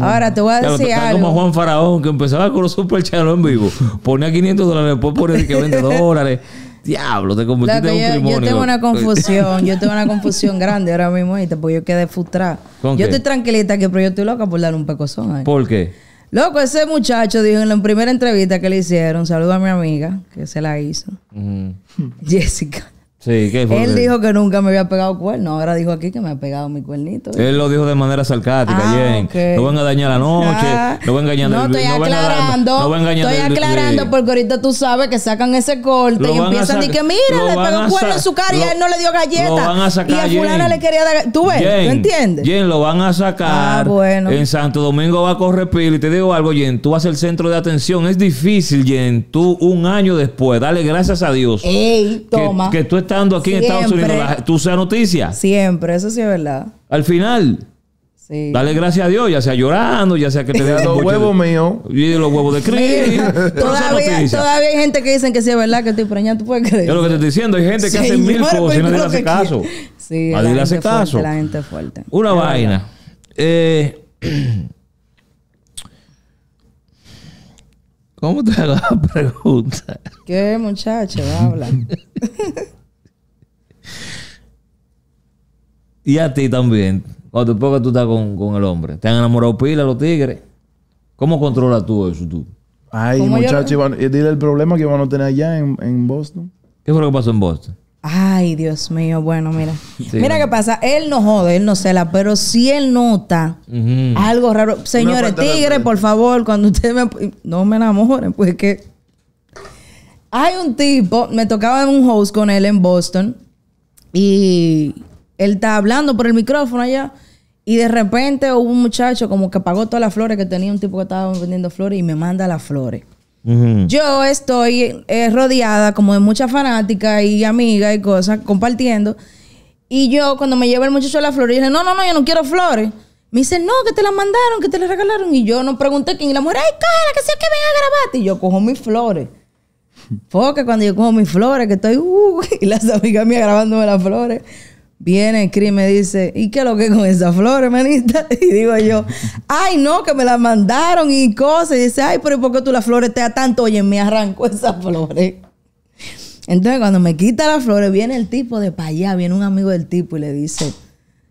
Ahora te voy a decir algo. como Juan Faraón que empezaba con los super en vivo. Ponía 500 dólares, después ponía que vende dólares. Diablo, te convertiste en un Yo tengo una confusión, yo tengo una confusión grande ahora mismo, porque yo quedé frustrada. Yo estoy tranquilita que, pero yo estoy loca por darle un pecozón ahí. ¿Por qué? Loco, ese muchacho dijo en la primera entrevista que le hicieron, saludo a mi amiga, que se la hizo, Jessica. Sí, ¿qué Él dijo que nunca me había pegado cuerno. Ahora dijo aquí que me ha pegado mi cuernito. Él lo dijo de manera sarcástica, ah, Jen. No van a dañar la noche. no ah. van a engañar No, estoy aclarando. estoy aclarando porque ahorita tú sabes que sacan ese corte y empiezan a, decir que mira, le pegó cuerno en su cara y a él no le dio galleta. y a fulana le quería dar. ¿Tú ves? ¿Tú entiendes? Jen, lo van a ah, sacar. Ah, bueno. En Santo Domingo va a correr pila. Y te digo algo, Jen. Tú vas el centro de atención. Es difícil, Jen. Tú un año después. Dale gracias a Dios. Ey, toma. Que, que tú estando aquí en Estados Unidos, tú seas noticia. Siempre, eso sí es verdad. Al final, Sí. Dale gracias a Dios, ya sea llorando, ya sea que te dé los huevos míos. Y los huevos de Cristo. todavía, todavía hay gente que dicen que sí es verdad que estoy preñando. tú puedes creer. lo que te estoy diciendo, hay gente que hace mil cosas y pues, nadie le hace caso. Sí, nadie le hace caso. La gente fuerte. Una vaina. Eh, ¿Cómo te hago la pregunta? ¿Qué muchacho? Habla. Y a ti también. Cuando después tú estás con, el hombre. Te han enamorado pila los tigres. ¿Cómo controlas tú eso tú? Ay, muchachos, eh, dile el problema que van a tener allá en, Boston. ¿Qué fue lo que pasó en Boston? Ay, Dios mío, bueno, mira. mira qué pasa, él no jode, él no la, pero si él nota algo raro. Señores, tigres, por favor, cuando ustedes me. No me enamoren, pues que. Hay un tipo, me tocaba un host con él en Boston y él está hablando por el micrófono allá. Y de repente hubo un muchacho como que pagó todas las flores que tenía un tipo que estaba vendiendo flores y me manda las flores. Yo estoy eh, rodeada como de muchas fanáticas y amigas y cosas compartiendo. Y yo cuando me lleva el muchacho las flores, dije, no, no, no, yo no quiero flores. Me dice, no, que te las mandaron, que te las regalaron. Y yo no pregunté quién. Y la mujer, ay, cara, que sea que venga a grabarte. Y yo cojo mis flores. Porque cuando yo cojo mis flores, que estoy, uh, y las amigas mías grabándome las flores. Viene el y me dice, ¿y qué es lo que es con esa flor, hermanita? Y digo yo, ay, no, que me la mandaron y cosas. Y dice, ay, pero ¿y ¿por qué tú las flores te tanto? Oye, me arranco esas flores. Entonces, cuando me quita las flores, viene el tipo de para allá, viene un amigo del tipo y le dice,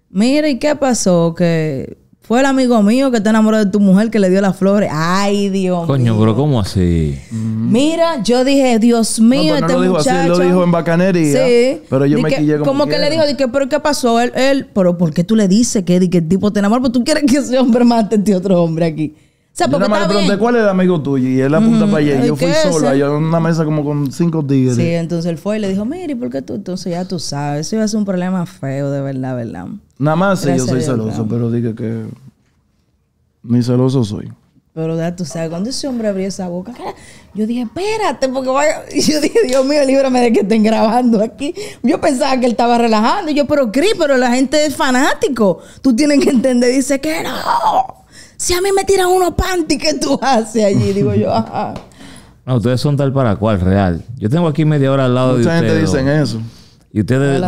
mire, ¿y qué pasó? Que fue el amigo mío que te enamoró de tu mujer que le dio las flores. Ay, Dios mío! Coño, pero ¿cómo así? Mm. Mira, yo dije, Dios pues mío, este no lo muchacho. Dijo lo dijo en bacanería. Sí. Pero yo me que, quillé como. Como que, le dijo, dije, pero ¿qué pasó? Él, él, pero ¿por qué tú le dices que, di, que el tipo te enamoró? Porque tú quieres que ese hombre mate a este otro hombre aquí. O sea, porque yo le pregunté cuál es el amigo tuyo y él apunta mm, para allá. Yo fui sola, yo en una mesa como con cinco tigres. Sí, entonces él fue y le dijo, mire, ¿por qué tú? Entonces ya tú sabes, eso iba a ser un problema feo, de verdad, verdad. Nada más si yo soy celoso, pero dije que ni celoso soy. Pero ya tú sabes, cuando ese hombre abrió esa boca, yo dije, espérate, porque vaya. Yo dije, Dios mío, líbrame de que estén grabando aquí. Yo pensaba que él estaba relajando. yo, pero Cris, pero la gente es fanático. Tú tienes que entender. Dice que no. Si a mí me tiran unos panty, ¿qué tú haces allí? Digo yo, ajá. No, ustedes son tal para cual, real. Yo tengo aquí media hora al lado de ustedes. Mucha gente dicen eso. Y ustedes,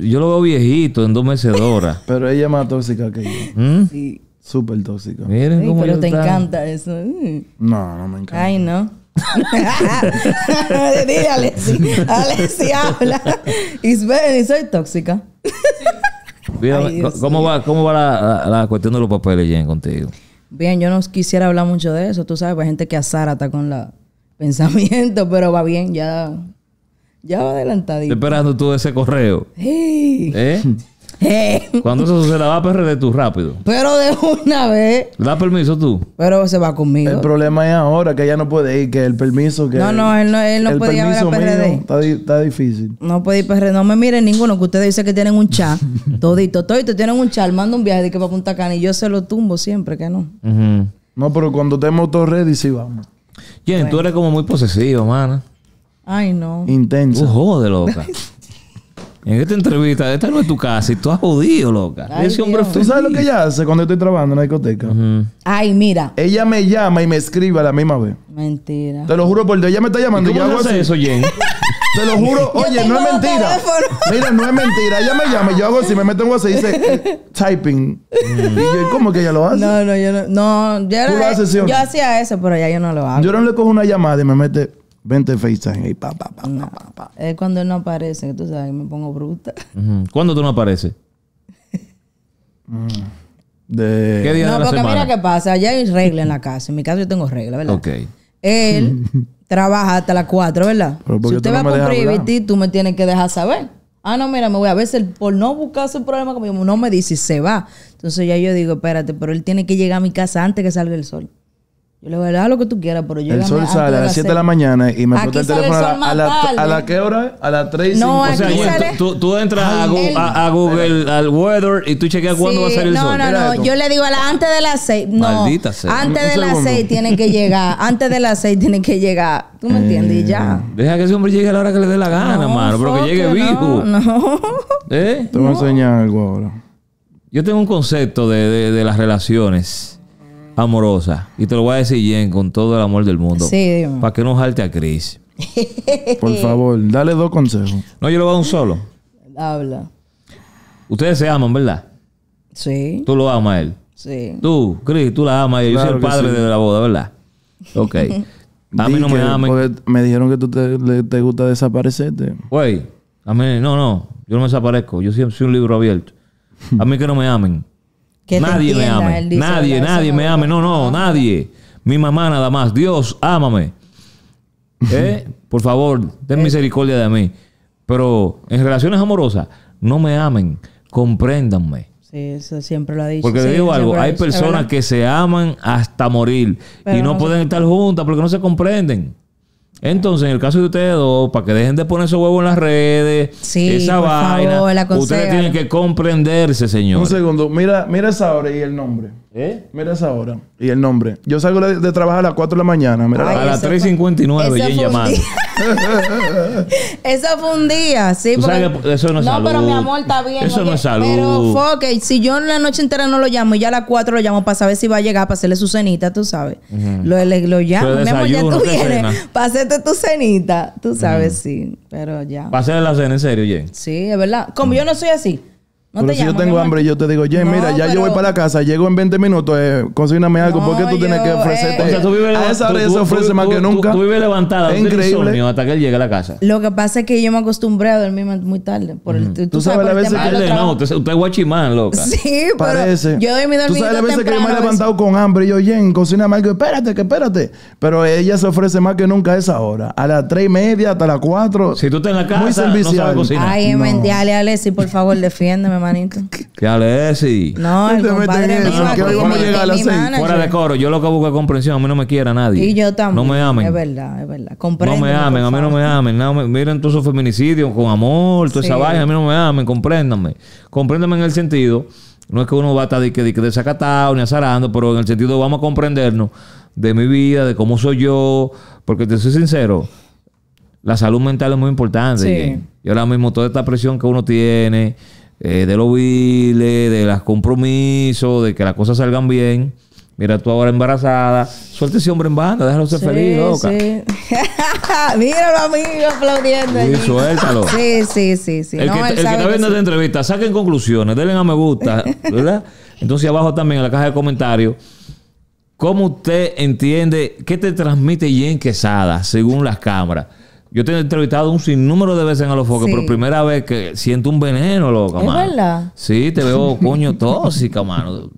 yo lo veo viejito, en dos Pero ella es más tóxica que yo. ¿Mm? Sí. Súper tóxica. Miren cómo pero te encanta eso. Mm. No, no me encanta. Ay, no. Dile, sí Alexi habla. Y soy tóxica. ¿cómo, va, ¿Cómo va la, cuestión de los papeles, Jen, contigo? Bien, yo no quisiera hablar mucho de eso. Tú sabes, hay pues, gente que azara hasta con la pensamiento, pero va bien, ya ya va adelantadito. esperando tú ese correo. ¿Eh? ¿Eh? Cuando eso se la va a PRD tú rápido. Pero de una vez. ¿Da permiso tú? Pero se va conmigo. El problema es ahora que ella no puede ir, que el permiso que. No, no, él no, él no podía a PRD. está, difícil. No puede ir PRD. No me miren ninguno, que ustedes dicen que tienen un chat. todito, todito tienen un chat. Manda un viaje de que para Punta Cana y yo se lo tumbo siempre, que no. No, pero cuando estemos todos ready, sí vamos. ¿Quién? tú eres como muy posesivo, mana. Ay, no. Intensa. Uh, joder, loca. en esta entrevista, esta no es tu casa y tú has jodido, loca. Ese hombre ¿Tú sabes lo que ella hace cuando estoy trabajando en la discoteca? Ay, mira. Ella me llama y me escribe a la misma vez. Mentira. Te lo juro por Dios, ella me está llamando y, yo hago así. eso, Jen? Te lo juro, oye, no es mentira. Mira, no es mentira. Ella me llama, y yo hago así, me meto en WhatsApp y dice eh, typing. Y ¿cómo que ella lo hace? No, no, yo no. no yo, ¿Tú yo hacía eso, pero ya yo no lo hago. Yo no le cojo una llamada y me mete Vente FaceTime. Y pa, pa, pa, pa, pa, Es cuando él no aparece, que tú sabes, me pongo bruta. ¿Cuándo tú no apareces? Mm. ¿Qué día no, de la porque mira qué pasa. Allá hay regla en la casa. En mi casa yo tengo regla, ¿verdad? Ok. Él trabaja hasta las 4, ¿verdad? si usted va a cumplir tú me tienes que dejar saber. Ah, no, mira, me voy a veces por no buscarse un problema conmigo, no me dice se va. Entonces ya yo digo, espérate, pero él tiene que llegar a mi casa antes que salga el sol. Yo le voy a dar lo que tú quieras, pero yo. El sol sale a las 7 de la mañana y me explota el teléfono el a, la, a, la, a, la, qué hora? A las 3 No, o sea, sale... tú, tú, entras a, Google, al weather y tú chequeas cuándo va a salir el sol. No, no, no. Yo le digo a la, antes de las 6. Maldita sea. Antes de las 6 tienen que llegar. Antes de las 6 tienen que llegar. ¿Tú me entiendes? ya. Eh, deja que ese hombre llegue a la hora que le dé la gana, no, mano. Pero que llegue vivo. No, no. ¿Eh? Te voy a enseñar algo ahora. Yo tengo un concepto de las relaciones amorosa. Y te lo voy a decir bien, con todo el amor del mundo. Para que no jarte a Cris. Por favor, dale dos consejos. No, yo le voy a dar un solo. Habla. Ustedes se aman, ¿verdad? Sí. Tú lo amas a él. Sí. Tú, Cris, tú la amas. Yo soy el padre de la boda, ¿verdad? Ok. a mí no me amen. Me dijeron que tú te, gusta desaparecerte. Güey, a mí, no, no. Yo no me desaparezco. Yo siempre soy un libro abierto. A mí que no me amen nadie me ame. Nadie, nadie me ame. No, no, nadie. Mi mamá nada más. Dios, ámame. Eh, por favor, ten eh. misericordia de mí. Pero en relaciones amorosas, no me amen, compréndanme. Sí, eso siempre lo ha dicho. Porque digo algo, hay personas que se aman hasta morir y no, pueden estar juntas porque no se comprenden. Entonces, en el caso de ustedes dos, para que dejen de poner esos huevos en las redes, esa vaina, ustedes tienen que comprenderse, señor. Un segundo, mira, mira esa hora y el nombre. ¿Eh? Mira esa hora y el nombre. Yo salgo de, trabajo trabajar a las 4 de la mañana. Mira a las 3.59 y en llamada. eso fue un día, sí. eso no es no, pero mi amor está bien. Eso no es salud. Pero, fuck, si yo la noche entera no lo llamo y ya a las 4 lo llamo para saber si va a llegar, para hacerle su cenita, tú sabes. lo, llamo, mi amor, ya tú vienes. Para hacerte tu cenita, tú sabes, sí. Pero ya. Para hacerle la cena, en serio, Jen. Sí, es verdad. Como yo no soy así pero si yo tengo hambre y yo te digo, Jen, mira, ya yo voy para la casa, llego en 20 minutos, eh, consígname algo. ¿Por qué tú tienes que eh, ofrecerte? a esa hora se ofrece más que nunca. Tú, vives levantada. Es increíble. hasta que él llegue a la casa. Lo que pasa es que yo me acostumbré a dormir muy tarde. Por el, tú, sabes, a veces que... No, usted, es guachimán, loca. Sí, pero Parece. yo mi dormido Tú sabes las veces que yo me he levantado con hambre y yo, Jen, Cocina algo. Espérate, que espérate. Pero ella se ofrece más que nunca a esa hora. A las 3 y media hasta las 4. Si tú estás en la casa, muy servicial. Ay, mentira Alexi, por favor, defiéndeme que ¿Qué No, el compadre mío. No, a Fuera de coro, yo lo que busco es comprensión. A mí no me quiera nadie. Y yo también. No me amen. Es verdad, es verdad. no me amen, a mí no me amen. miren todos esos feminicidios con amor, toda esa vaina. A mí no me amen, compréndanme. Compréndanme en el sentido, no es que uno va a estar de, desacatado ni azarando, pero en el sentido vamos a comprendernos de mi vida, de cómo soy yo. Porque te soy sincero, la salud mental es muy importante. Y ahora mismo toda esta presión que uno tiene eh, de los biles, de los compromisos, de que las cosas salgan bien. Mira tú ahora embarazada. Suelte ese hombre en banda, déjalo ser feliz, loca. Sí. Míralo, amigo, aplaudiendo. Sí, suéltalo. Sí, sí, sí. El, que, el que, está viendo esta entrevista, saquen conclusiones, denle a me gusta, ¿verdad? Entonces, abajo también en la caja de comentarios. ¿Cómo usted entiende qué te transmite Jen Quesada según las cámaras? Yo te he entrevistado un sinnúmero de veces en Alofoque, pero primera vez que siento un veneno, loca, ¿Es verdad? Sí, te veo, coño, tóxica, mano.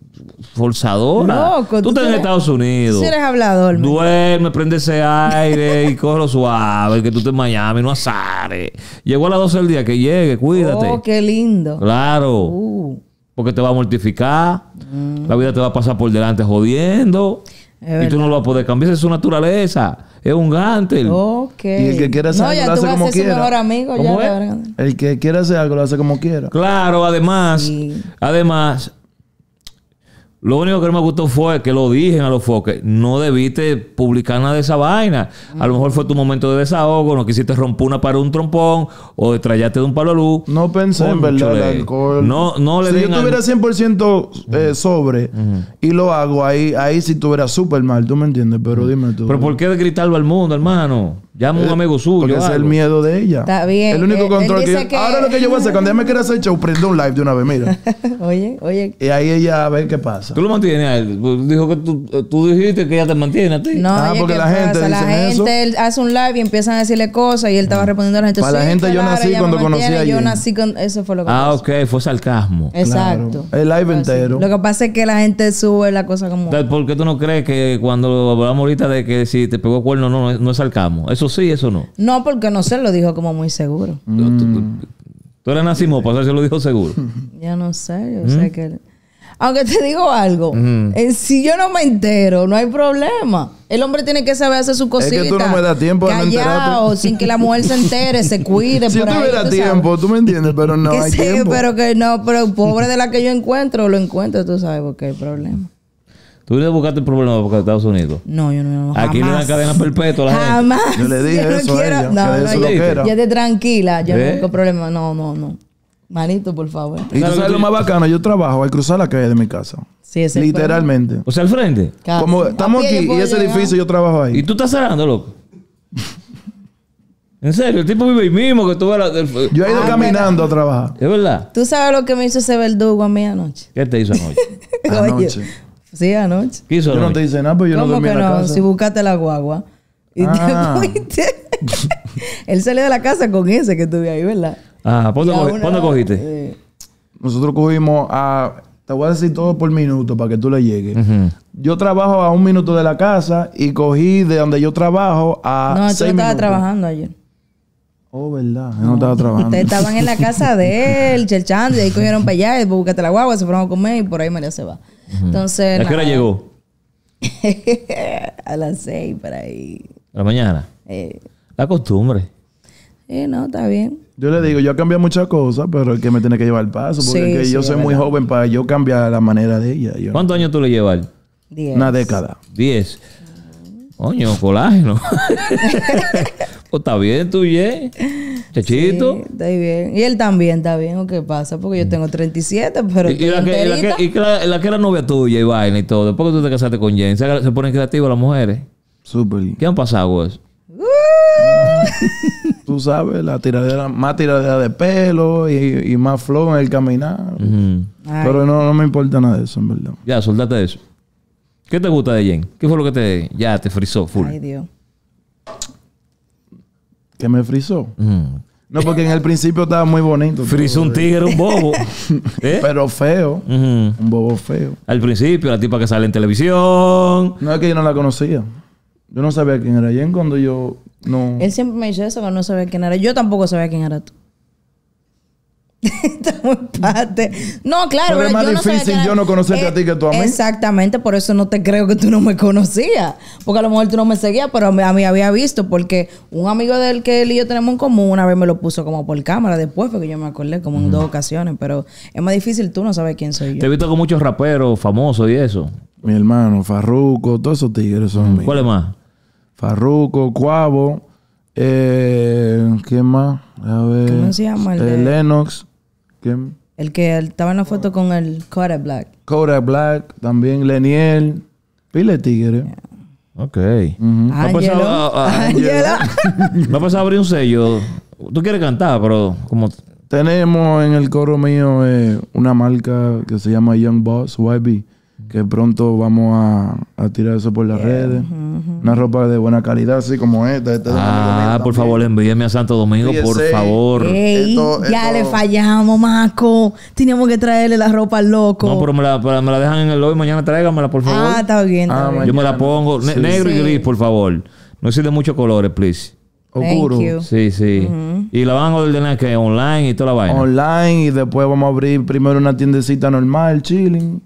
Forzadora. Loco, tú, estás en Estados Unidos. Tú eres hablador. Duerme, prende ese aire y cógelo suave, que tú te en Miami, no azares. Llegó a las 12 del día, que llegue, cuídate. Oh, qué lindo. Claro. Uh. Porque te va a mortificar, mm. la vida te va a pasar por delante jodiendo y tú no lo vas a poder cambiar, es su naturaleza. Es un gantel. Okay. Y el que quiera hacer algo lo hace como quiera. Mejor amigo, el que quiera hacer algo lo hace como quiera. Claro, además, además, lo único que no me gustó fue que lo dije a los foques, no debiste publicar nada de esa vaina. A lo mejor fue tu momento de desahogo, no quisiste romper una para un trompón o destrayarte de un palo luz. No pensé en verdad alcohol. No, no le Si yo estuviera 100% eh, sobre y lo hago, ahí, ahí sí tuviera súper mal, tú me entiendes, pero dime tú. Pero ¿por qué gritarlo al mundo, hermano? Llama a un eh, amigo suyo. Porque es el miedo de ella. Está bien. El único eh, control que, Ahora lo que yo voy a hacer, cuando ella me quiera hacer show, prendo un live de una vez, mira. oye, oye. Y ahí ella a ver qué pasa. Tú lo mantienes a él. Pues, dijo que tú, eh, tú dijiste que ella te mantiene a ti. No, ah, porque la gente, la gente. hace un live y empiezan a decirle cosas y él estaba ah. respondiendo a la gente. Para la gente, yo nací cuando conocí a ella. Yo nací con. Eso fue lo que Ah, okay ok, fue sarcasmo. Exacto. El live entero. Lo que pasa es que la gente sube la cosa como. ¿Por qué tú no crees que cuando hablamos ahorita de que si te pegó cuerno, no, no es sarcasmo? Eso sí, eso no. No, porque no se lo dijo como muy seguro. Mm. ¿Tú, eras para se lo dijo seguro. Ya no sé, yo mm. sé que... Aunque te digo algo, mm. si yo no me entero, no hay problema. El hombre tiene que saber hacer su cosita. que tú no me das tiempo de callado, sin que la mujer se entere, se cuide. si por yo tiempo, tú me entiendes, pero no hay sí, Pero que no, pero pobre de la que yo encuentro, lo encuentro, tú sabes, porque hay problema. ¿Tú le buscaste el problema de Estados Unidos? No, yo no. ¿A Aquí le dan cadena perpetua a la gente. Jamás. Yo le dije yo no eso quiero, a ella, No, no, eso no ya te tranquila. Yo no tengo ¿Eh? problema. No, no, no. Manito, por favor. Y tú sabes lo más bacano, yo trabajo al cruzar la calle de mi casa. Sí, ese Literalmente. o sea, al frente. Como estamos aquí y ese edificio yo trabajo ahí. ¿Y tú estás cerrando, loco? en serio, el tipo vive ahí mismo que tú Yo he ido ah, caminando a trabajar. Es verdad. ¿Tú sabes lo que me hizo ese verdugo a mí anoche? ¿Qué te hizo anoche? anoche. Sí, anoche. ¿Qué hizo Yo no te hice nada, pero yo no dormí en la no? casa. Si buscaste la guagua. Y te ah. fuiste. Él salió de la casa con ese que tuve ahí, ¿verdad? Ah, ¿cuándo, cogiste? Eh. Nosotros cogimos a. Te voy a decir todo por minuto para que tú le llegues. Yo trabajo a un minuto de la casa y cogí de donde yo trabajo a. No, seis tú no estabas trabajando ayer. Oh, verdad. Yo no, estaba trabajando. estaban en la casa de él, chelchando, y ahí cogieron para allá, y buscaste la guagua, se fueron a comer y por ahí María se va. Entonces. ¿A qué hora llegó? a las seis para ahí. ¿A la mañana? Eh. La costumbre. Eh, no, está bien. Yo le digo, yo he cambiado muchas cosas, pero el que me tiene que llevar el paso, porque yo soy muy joven para yo cambiar la manera de ella. ¿Cuántos años tú le llevas? Diez. Una década. Diez. Coño, colágeno. O pues está bien tú, Jen. Chachito. está bien. Y él también está bien, ¿o qué pasa? Porque yo tengo 37, pero. ¿Y, la, que, y la, era novia tuya y vaina y todo? ¿Por qué tú te casaste con Jen? ¿Se, ponen creativas las mujeres? Súper. ¿Qué han pasado, eso? Uh. tú sabes, la tiradera, más tiradera de pelo y, más flow en el caminar. Pero no, me importa nada de eso, en verdad. Ya, soltate eso. ¿Qué te gusta de Jen? ¿Qué fue lo que te, ya te frizó full? Ay, Dios que me frizó. Mm. No, porque en el principio estaba muy bonito. Frizó un eh. tigre, un bobo. ¿Eh? Pero feo. Un bobo feo. Al principio, la tipa que sale en televisión. No es que yo no la conocía. Yo no sabía quién era. en cuando yo no. Él siempre me dice eso, que no sabía quién era. Yo tampoco sabía quién era tú. No, claro. Pero es más difícil yo no conocerte a ti que tú a mí. Exactamente, por eso no te creo que tú no me conocías. Porque a lo mejor tú no me seguías, pero a mí, había visto. Porque un amigo del que él y yo tenemos en común una vez me lo puso como por cámara después, porque yo me acordé como en dos ocasiones. Pero es más difícil tú no sabes quién soy yo. Te he visto con muchos raperos famosos y eso. Mi hermano, Farruco, todos esos tigres son míos. es más? Farruco, Cuavo, eh, ¿quién más? A ver. ¿Cómo se llama? El eh, Lennox. El que estaba en la foto con el Kodak Black. Kodak Black, también Leniel. Pile tigre. Ok. a, abrir un sello. Tú quieres cantar, pero como... Tenemos en el coro mío eh, una marca que se llama Young Boss YB que pronto vamos a, tirar eso por las redes. Una ropa de buena calidad, así como esta. ah, por favor, envíeme a Santo Domingo, por favor. ya le fallamos, Maco. Teníamos que traerle la ropa al loco. No, pero me la, dejan en el hoy. Mañana tráigamela, por favor. Ah, está bien. Ah, Yo me la pongo negro y gris, por favor. No sirve muchos colores, please. Oscuro. Sí, sí. Y la van a ordenar que online y toda la vaina. Online y después vamos a abrir primero una tiendecita normal, chilling.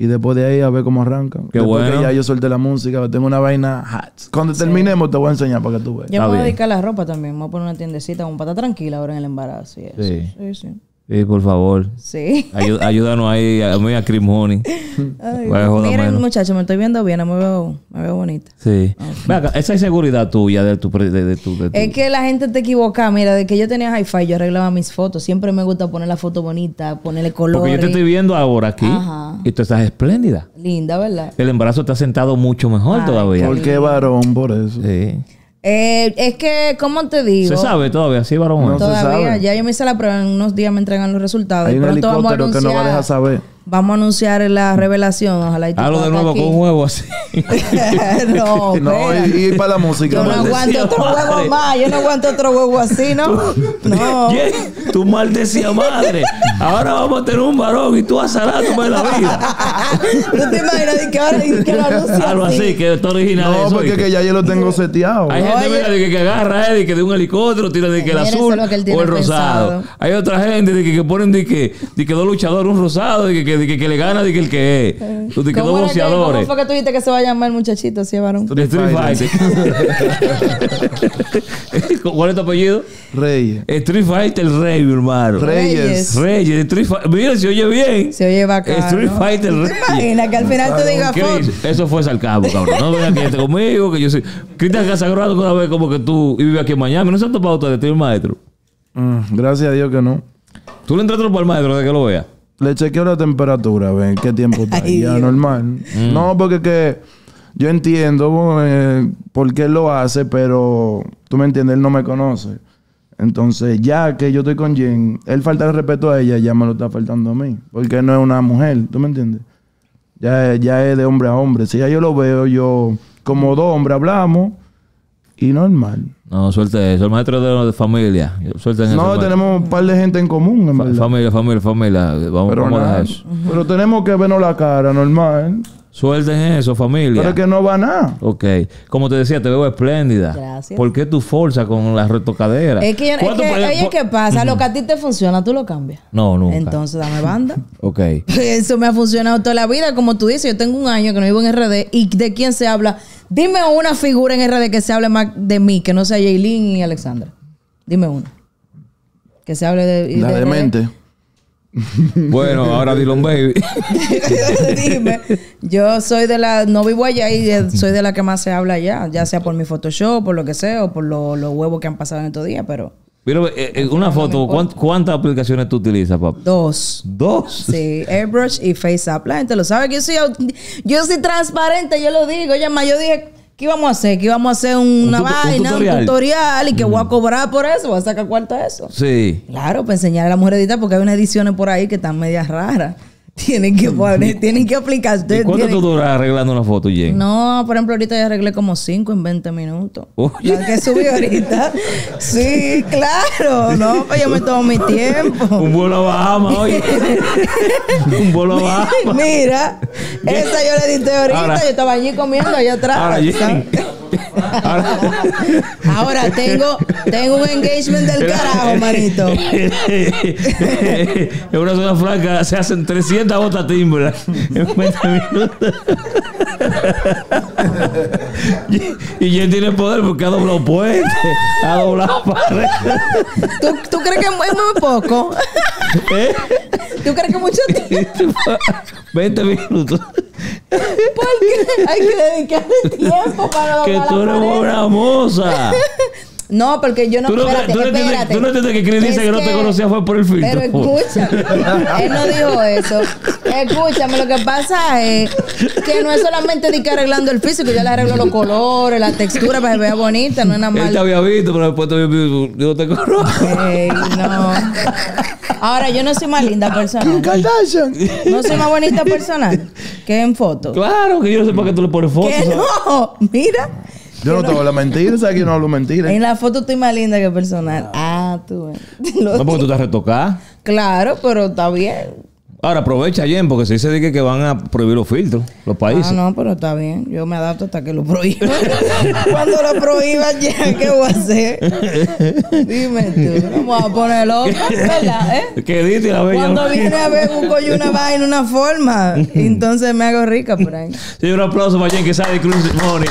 Y después de ahí a ver cómo arrancan. que ya yo suelte la música, tengo una vaina. Hats. Cuando terminemos te voy a enseñar para que tú veas. Yo me voy a dedicar la ropa también. Me voy a poner una tiendecita con pata tranquila ahora en el embarazo. Sí. sí, sí. Sí, por favor. Sí. ayúdanos ahí a mí a Miren, muchachos, me estoy viendo bien, me veo, me veo bonita. Sí. esa inseguridad tuya de tu, de, tu, Es que la gente te equivoca. Mira, de que yo tenía hi-fi, yo arreglaba mis fotos. Siempre me gusta poner la foto bonita, ponerle color. Porque yo te estoy viendo ahora aquí y tú estás espléndida. Linda, ¿verdad? El embarazo te ha sentado mucho mejor todavía. Porque varón por eso? Sí. Eh, es que, ¿cómo te digo? Se sabe todavía, sí, varón. No todavía, se sabe. ya yo me hice la prueba, en unos días me entregan los resultados. Hay un helicóptero vamos que no va a dejar saber. Vamos a anunciar la revelación. Ojalá y de nuevo con con huevo así. no, no y, para la música. Yo no aguanto otro huevo más. Yo no aguanto otro huevo así, ¿no? no. tu tú maldecía madre. Ahora vamos a tener un varón y tú vas a tu la vida. ¿No te imaginas que ahora que lo Algo así, que está original. No, porque que ya yo lo tengo seteado. Hay gente que, agarra eh, de, que de un helicóptero tira de que el azul o el rosado. Hay otra gente de que, ponen de que, de que dos luchadores, un rosado, y que Dice que, que, le gana de que el que es. Tú que dos boxeadores. ¿Cómo fue que tú dijiste que se va a llamar el muchachito si llevaron? varón? Street Fighter. ¿Cuál es tu apellido? Reyes. Street Fighter Rey, hermano. Reyes. Reyes. Street Fighter. Mira, se oye bien. Se oye bacán. Street Fighter Reyes. Imagina que al final tú digas... eso fue sarcasmo, cabrón. No vengas que este conmigo, que yo soy. Cristian Casagrado, una vez como que tú y vives aquí en Miami. ¿No se ha topado ustedes, de el maestro? gracias a Dios que no. ¿Tú le entraste para el maestro de que lo vea? Le chequeo la temperatura, ven, qué tiempo está. ya, normal. Mm. No, porque que yo entiendo eh, por qué lo hace, pero tú me entiendes, él no me conoce. Entonces, ya que yo estoy con Jen, él falta el respeto a ella, ya me lo está faltando a mí. Porque no es una mujer, ¿tú me entiendes? Ya, ya es de hombre a hombre. Si ya yo lo veo, yo, como dos hombres hablamos, y normal. No, suerte eso. El maestro de, familia. en no, tenemos un par de gente en común, Familia, familia, familia. Vamos, pero, pero tenemos que vernos la cara, normal. Suelten eso, familia. Pero es que no va nada. Ok. Como te decía, te veo espléndida. Gracias. ¿Por tu fuerza con la retocadera... Es que, es que pasa? Lo que a ti te funciona, tú lo cambias. No, nunca. Entonces, dame banda. ok. Eso me ha funcionado toda la vida. Como tú dices, yo tengo un año que no vivo en RD. ¿Y de quién se habla? Dime una figura en de que se hable más de mí, que no sea Jaylin y Alexandra. Dime una. Que se hable de. La demente. bueno, ahora Dylan Baby. Dime, yo soy de la. No vivo allá y soy de la que más se habla allá, ya sea por mi Photoshop, por lo que sea, o por los huevos que han pasado en estos días, pero. Pero eh, eh, una foto, ¿cuántas aplicaciones tú utilizas, papá? Dos. ¿Dos? Sí, Airbrush y FaceApp. La gente lo sabe que yo soy, yo soy transparente, yo lo digo. Oye, ma, yo dije, ¿qué íbamos a hacer? Que íbamos a hacer una vaina, un tutorial. y que voy a mm. cobrar por eso, voy a sacar cuarto de eso. Sí. Claro, para enseñar a la mujer a editar, porque hay unas ediciones por ahí que están medias raras. Tienen que poner, tienen que aplicar. cuánto tú duras arreglando una foto, Jen? No, por ejemplo, ahorita ya arreglé como 5 en 20 minutos. Oye. La subí ahorita. Sí, claro. No, pues yo me tomo mi tiempo. Un vuelo a Bahamas, oye. Un vuelo a Bahamas. Mira, esa yo le dije ahorita. yo estaba allí comiendo allá atrás. Ahora, Ahora, tengo, tengo un engagement del carajo, manito. en una zona franca se hacen 300 botas timbras en 20 minutos. y, ya tiene poder porque ha doblado puentes, ha doblado paredes. ¿Tú, crees que es muy poco? ¿Eh? ¿Tú crees que mucho tiempo? 20 minutos. qué? hay que dedicarle tiempo para Que tú eres una hermosa No, porque yo no. Tú espérate, tú no espérate. tú no entiendes que Chris dice que, no te conocía fue por el filtro. Pero pues. escúchame. él no dijo eso. Escúchame, lo que pasa es que no es solamente de que arreglando el físico, yo le arreglo los colores, la textura para que vea bonita, no es nada más. Él te había visto, pero después te había yo te conozco. Ey, no. Ahora, yo no soy más linda personal. Kardashian. No soy más bonita personal que en fotos? Claro, que yo no sé para qué tú le pones fotos. Que no, mira. Yo no te hablo mentira, ¿sabes que yo no hablo mentira? En la foto estoy más linda que el personal. Ah, tú. Lo no, porque tú te has Claro, pero está bien. Ahora aprovecha, Jen, porque se dice que, van a prohibir los filtros, los ah, países. Ah, no, pero está bien. Yo me adapto hasta que lo prohíban. Cuando lo prohíban, ya, ¿qué voy a hacer? Dime tú. Vamos a poner loco, ¿verdad? ¿Eh? ¿Qué dices? Cuando viene a ver un coño, una vaina, una forma, entonces me hago rica por ahí. Sí, un aplauso para Jen, que sabe Cruz Money.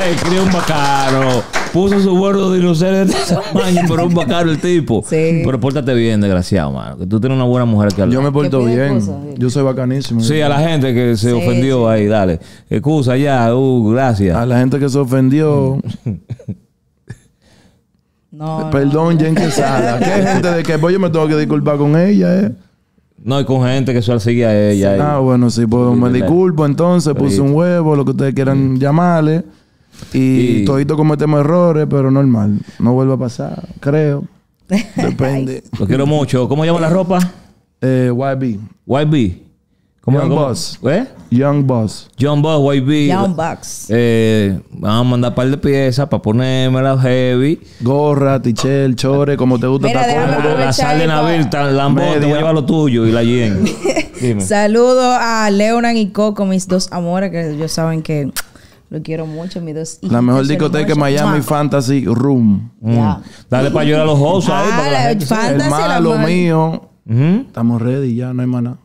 ¡Ey! un bacano. Puso su gordo dinosaurio de esa tamaño, pero un bacano el tipo. Sí. Pero pórtate bien, desgraciado, mano. Que tú tienes una buena mujer que habla. Yo me porto bien. Eh. Yo soy bacanísimo. Sí, a la gente que se ofendió ahí, dale. Excusa ya, uh, gracias. A la gente que se ofendió. no, Perdón, Jen no. ¿Qué gente de que pues yo me tengo que disculpar con ella, eh? No, y con gente que suele seguir a ella. Ah, bueno, sí, pues me disculpo entonces, puse un huevo, lo que ustedes quieran llamarle. Y, todito cometemos errores, pero normal. No vuelve a pasar, creo. Depende. Lo quiero mucho. ¿Cómo llama la eh, ropa? Eh, YB. YB. ¿Cómo Young Boss. ¿Eh? Young Boss. Young Boss, YB. Young Bucks. Eh, vamos a mandar un par de piezas para ponerme las heavy. Gorra, tichel, chore, como te gusta. la sal de la Lambón, te voy a llevar lo tuyo y la lleno. Saludo a Leonan y Coco, mis dos amores, que ellos saben que lo quiero mucho, mis dos hijos. La mejor discoteca de Miami, Fantasy Room. Mm. Dale para ayudar a los hosts ahí. Ah, para la Fantasy, el malo, lo mío. Estamos ready ya, no hay más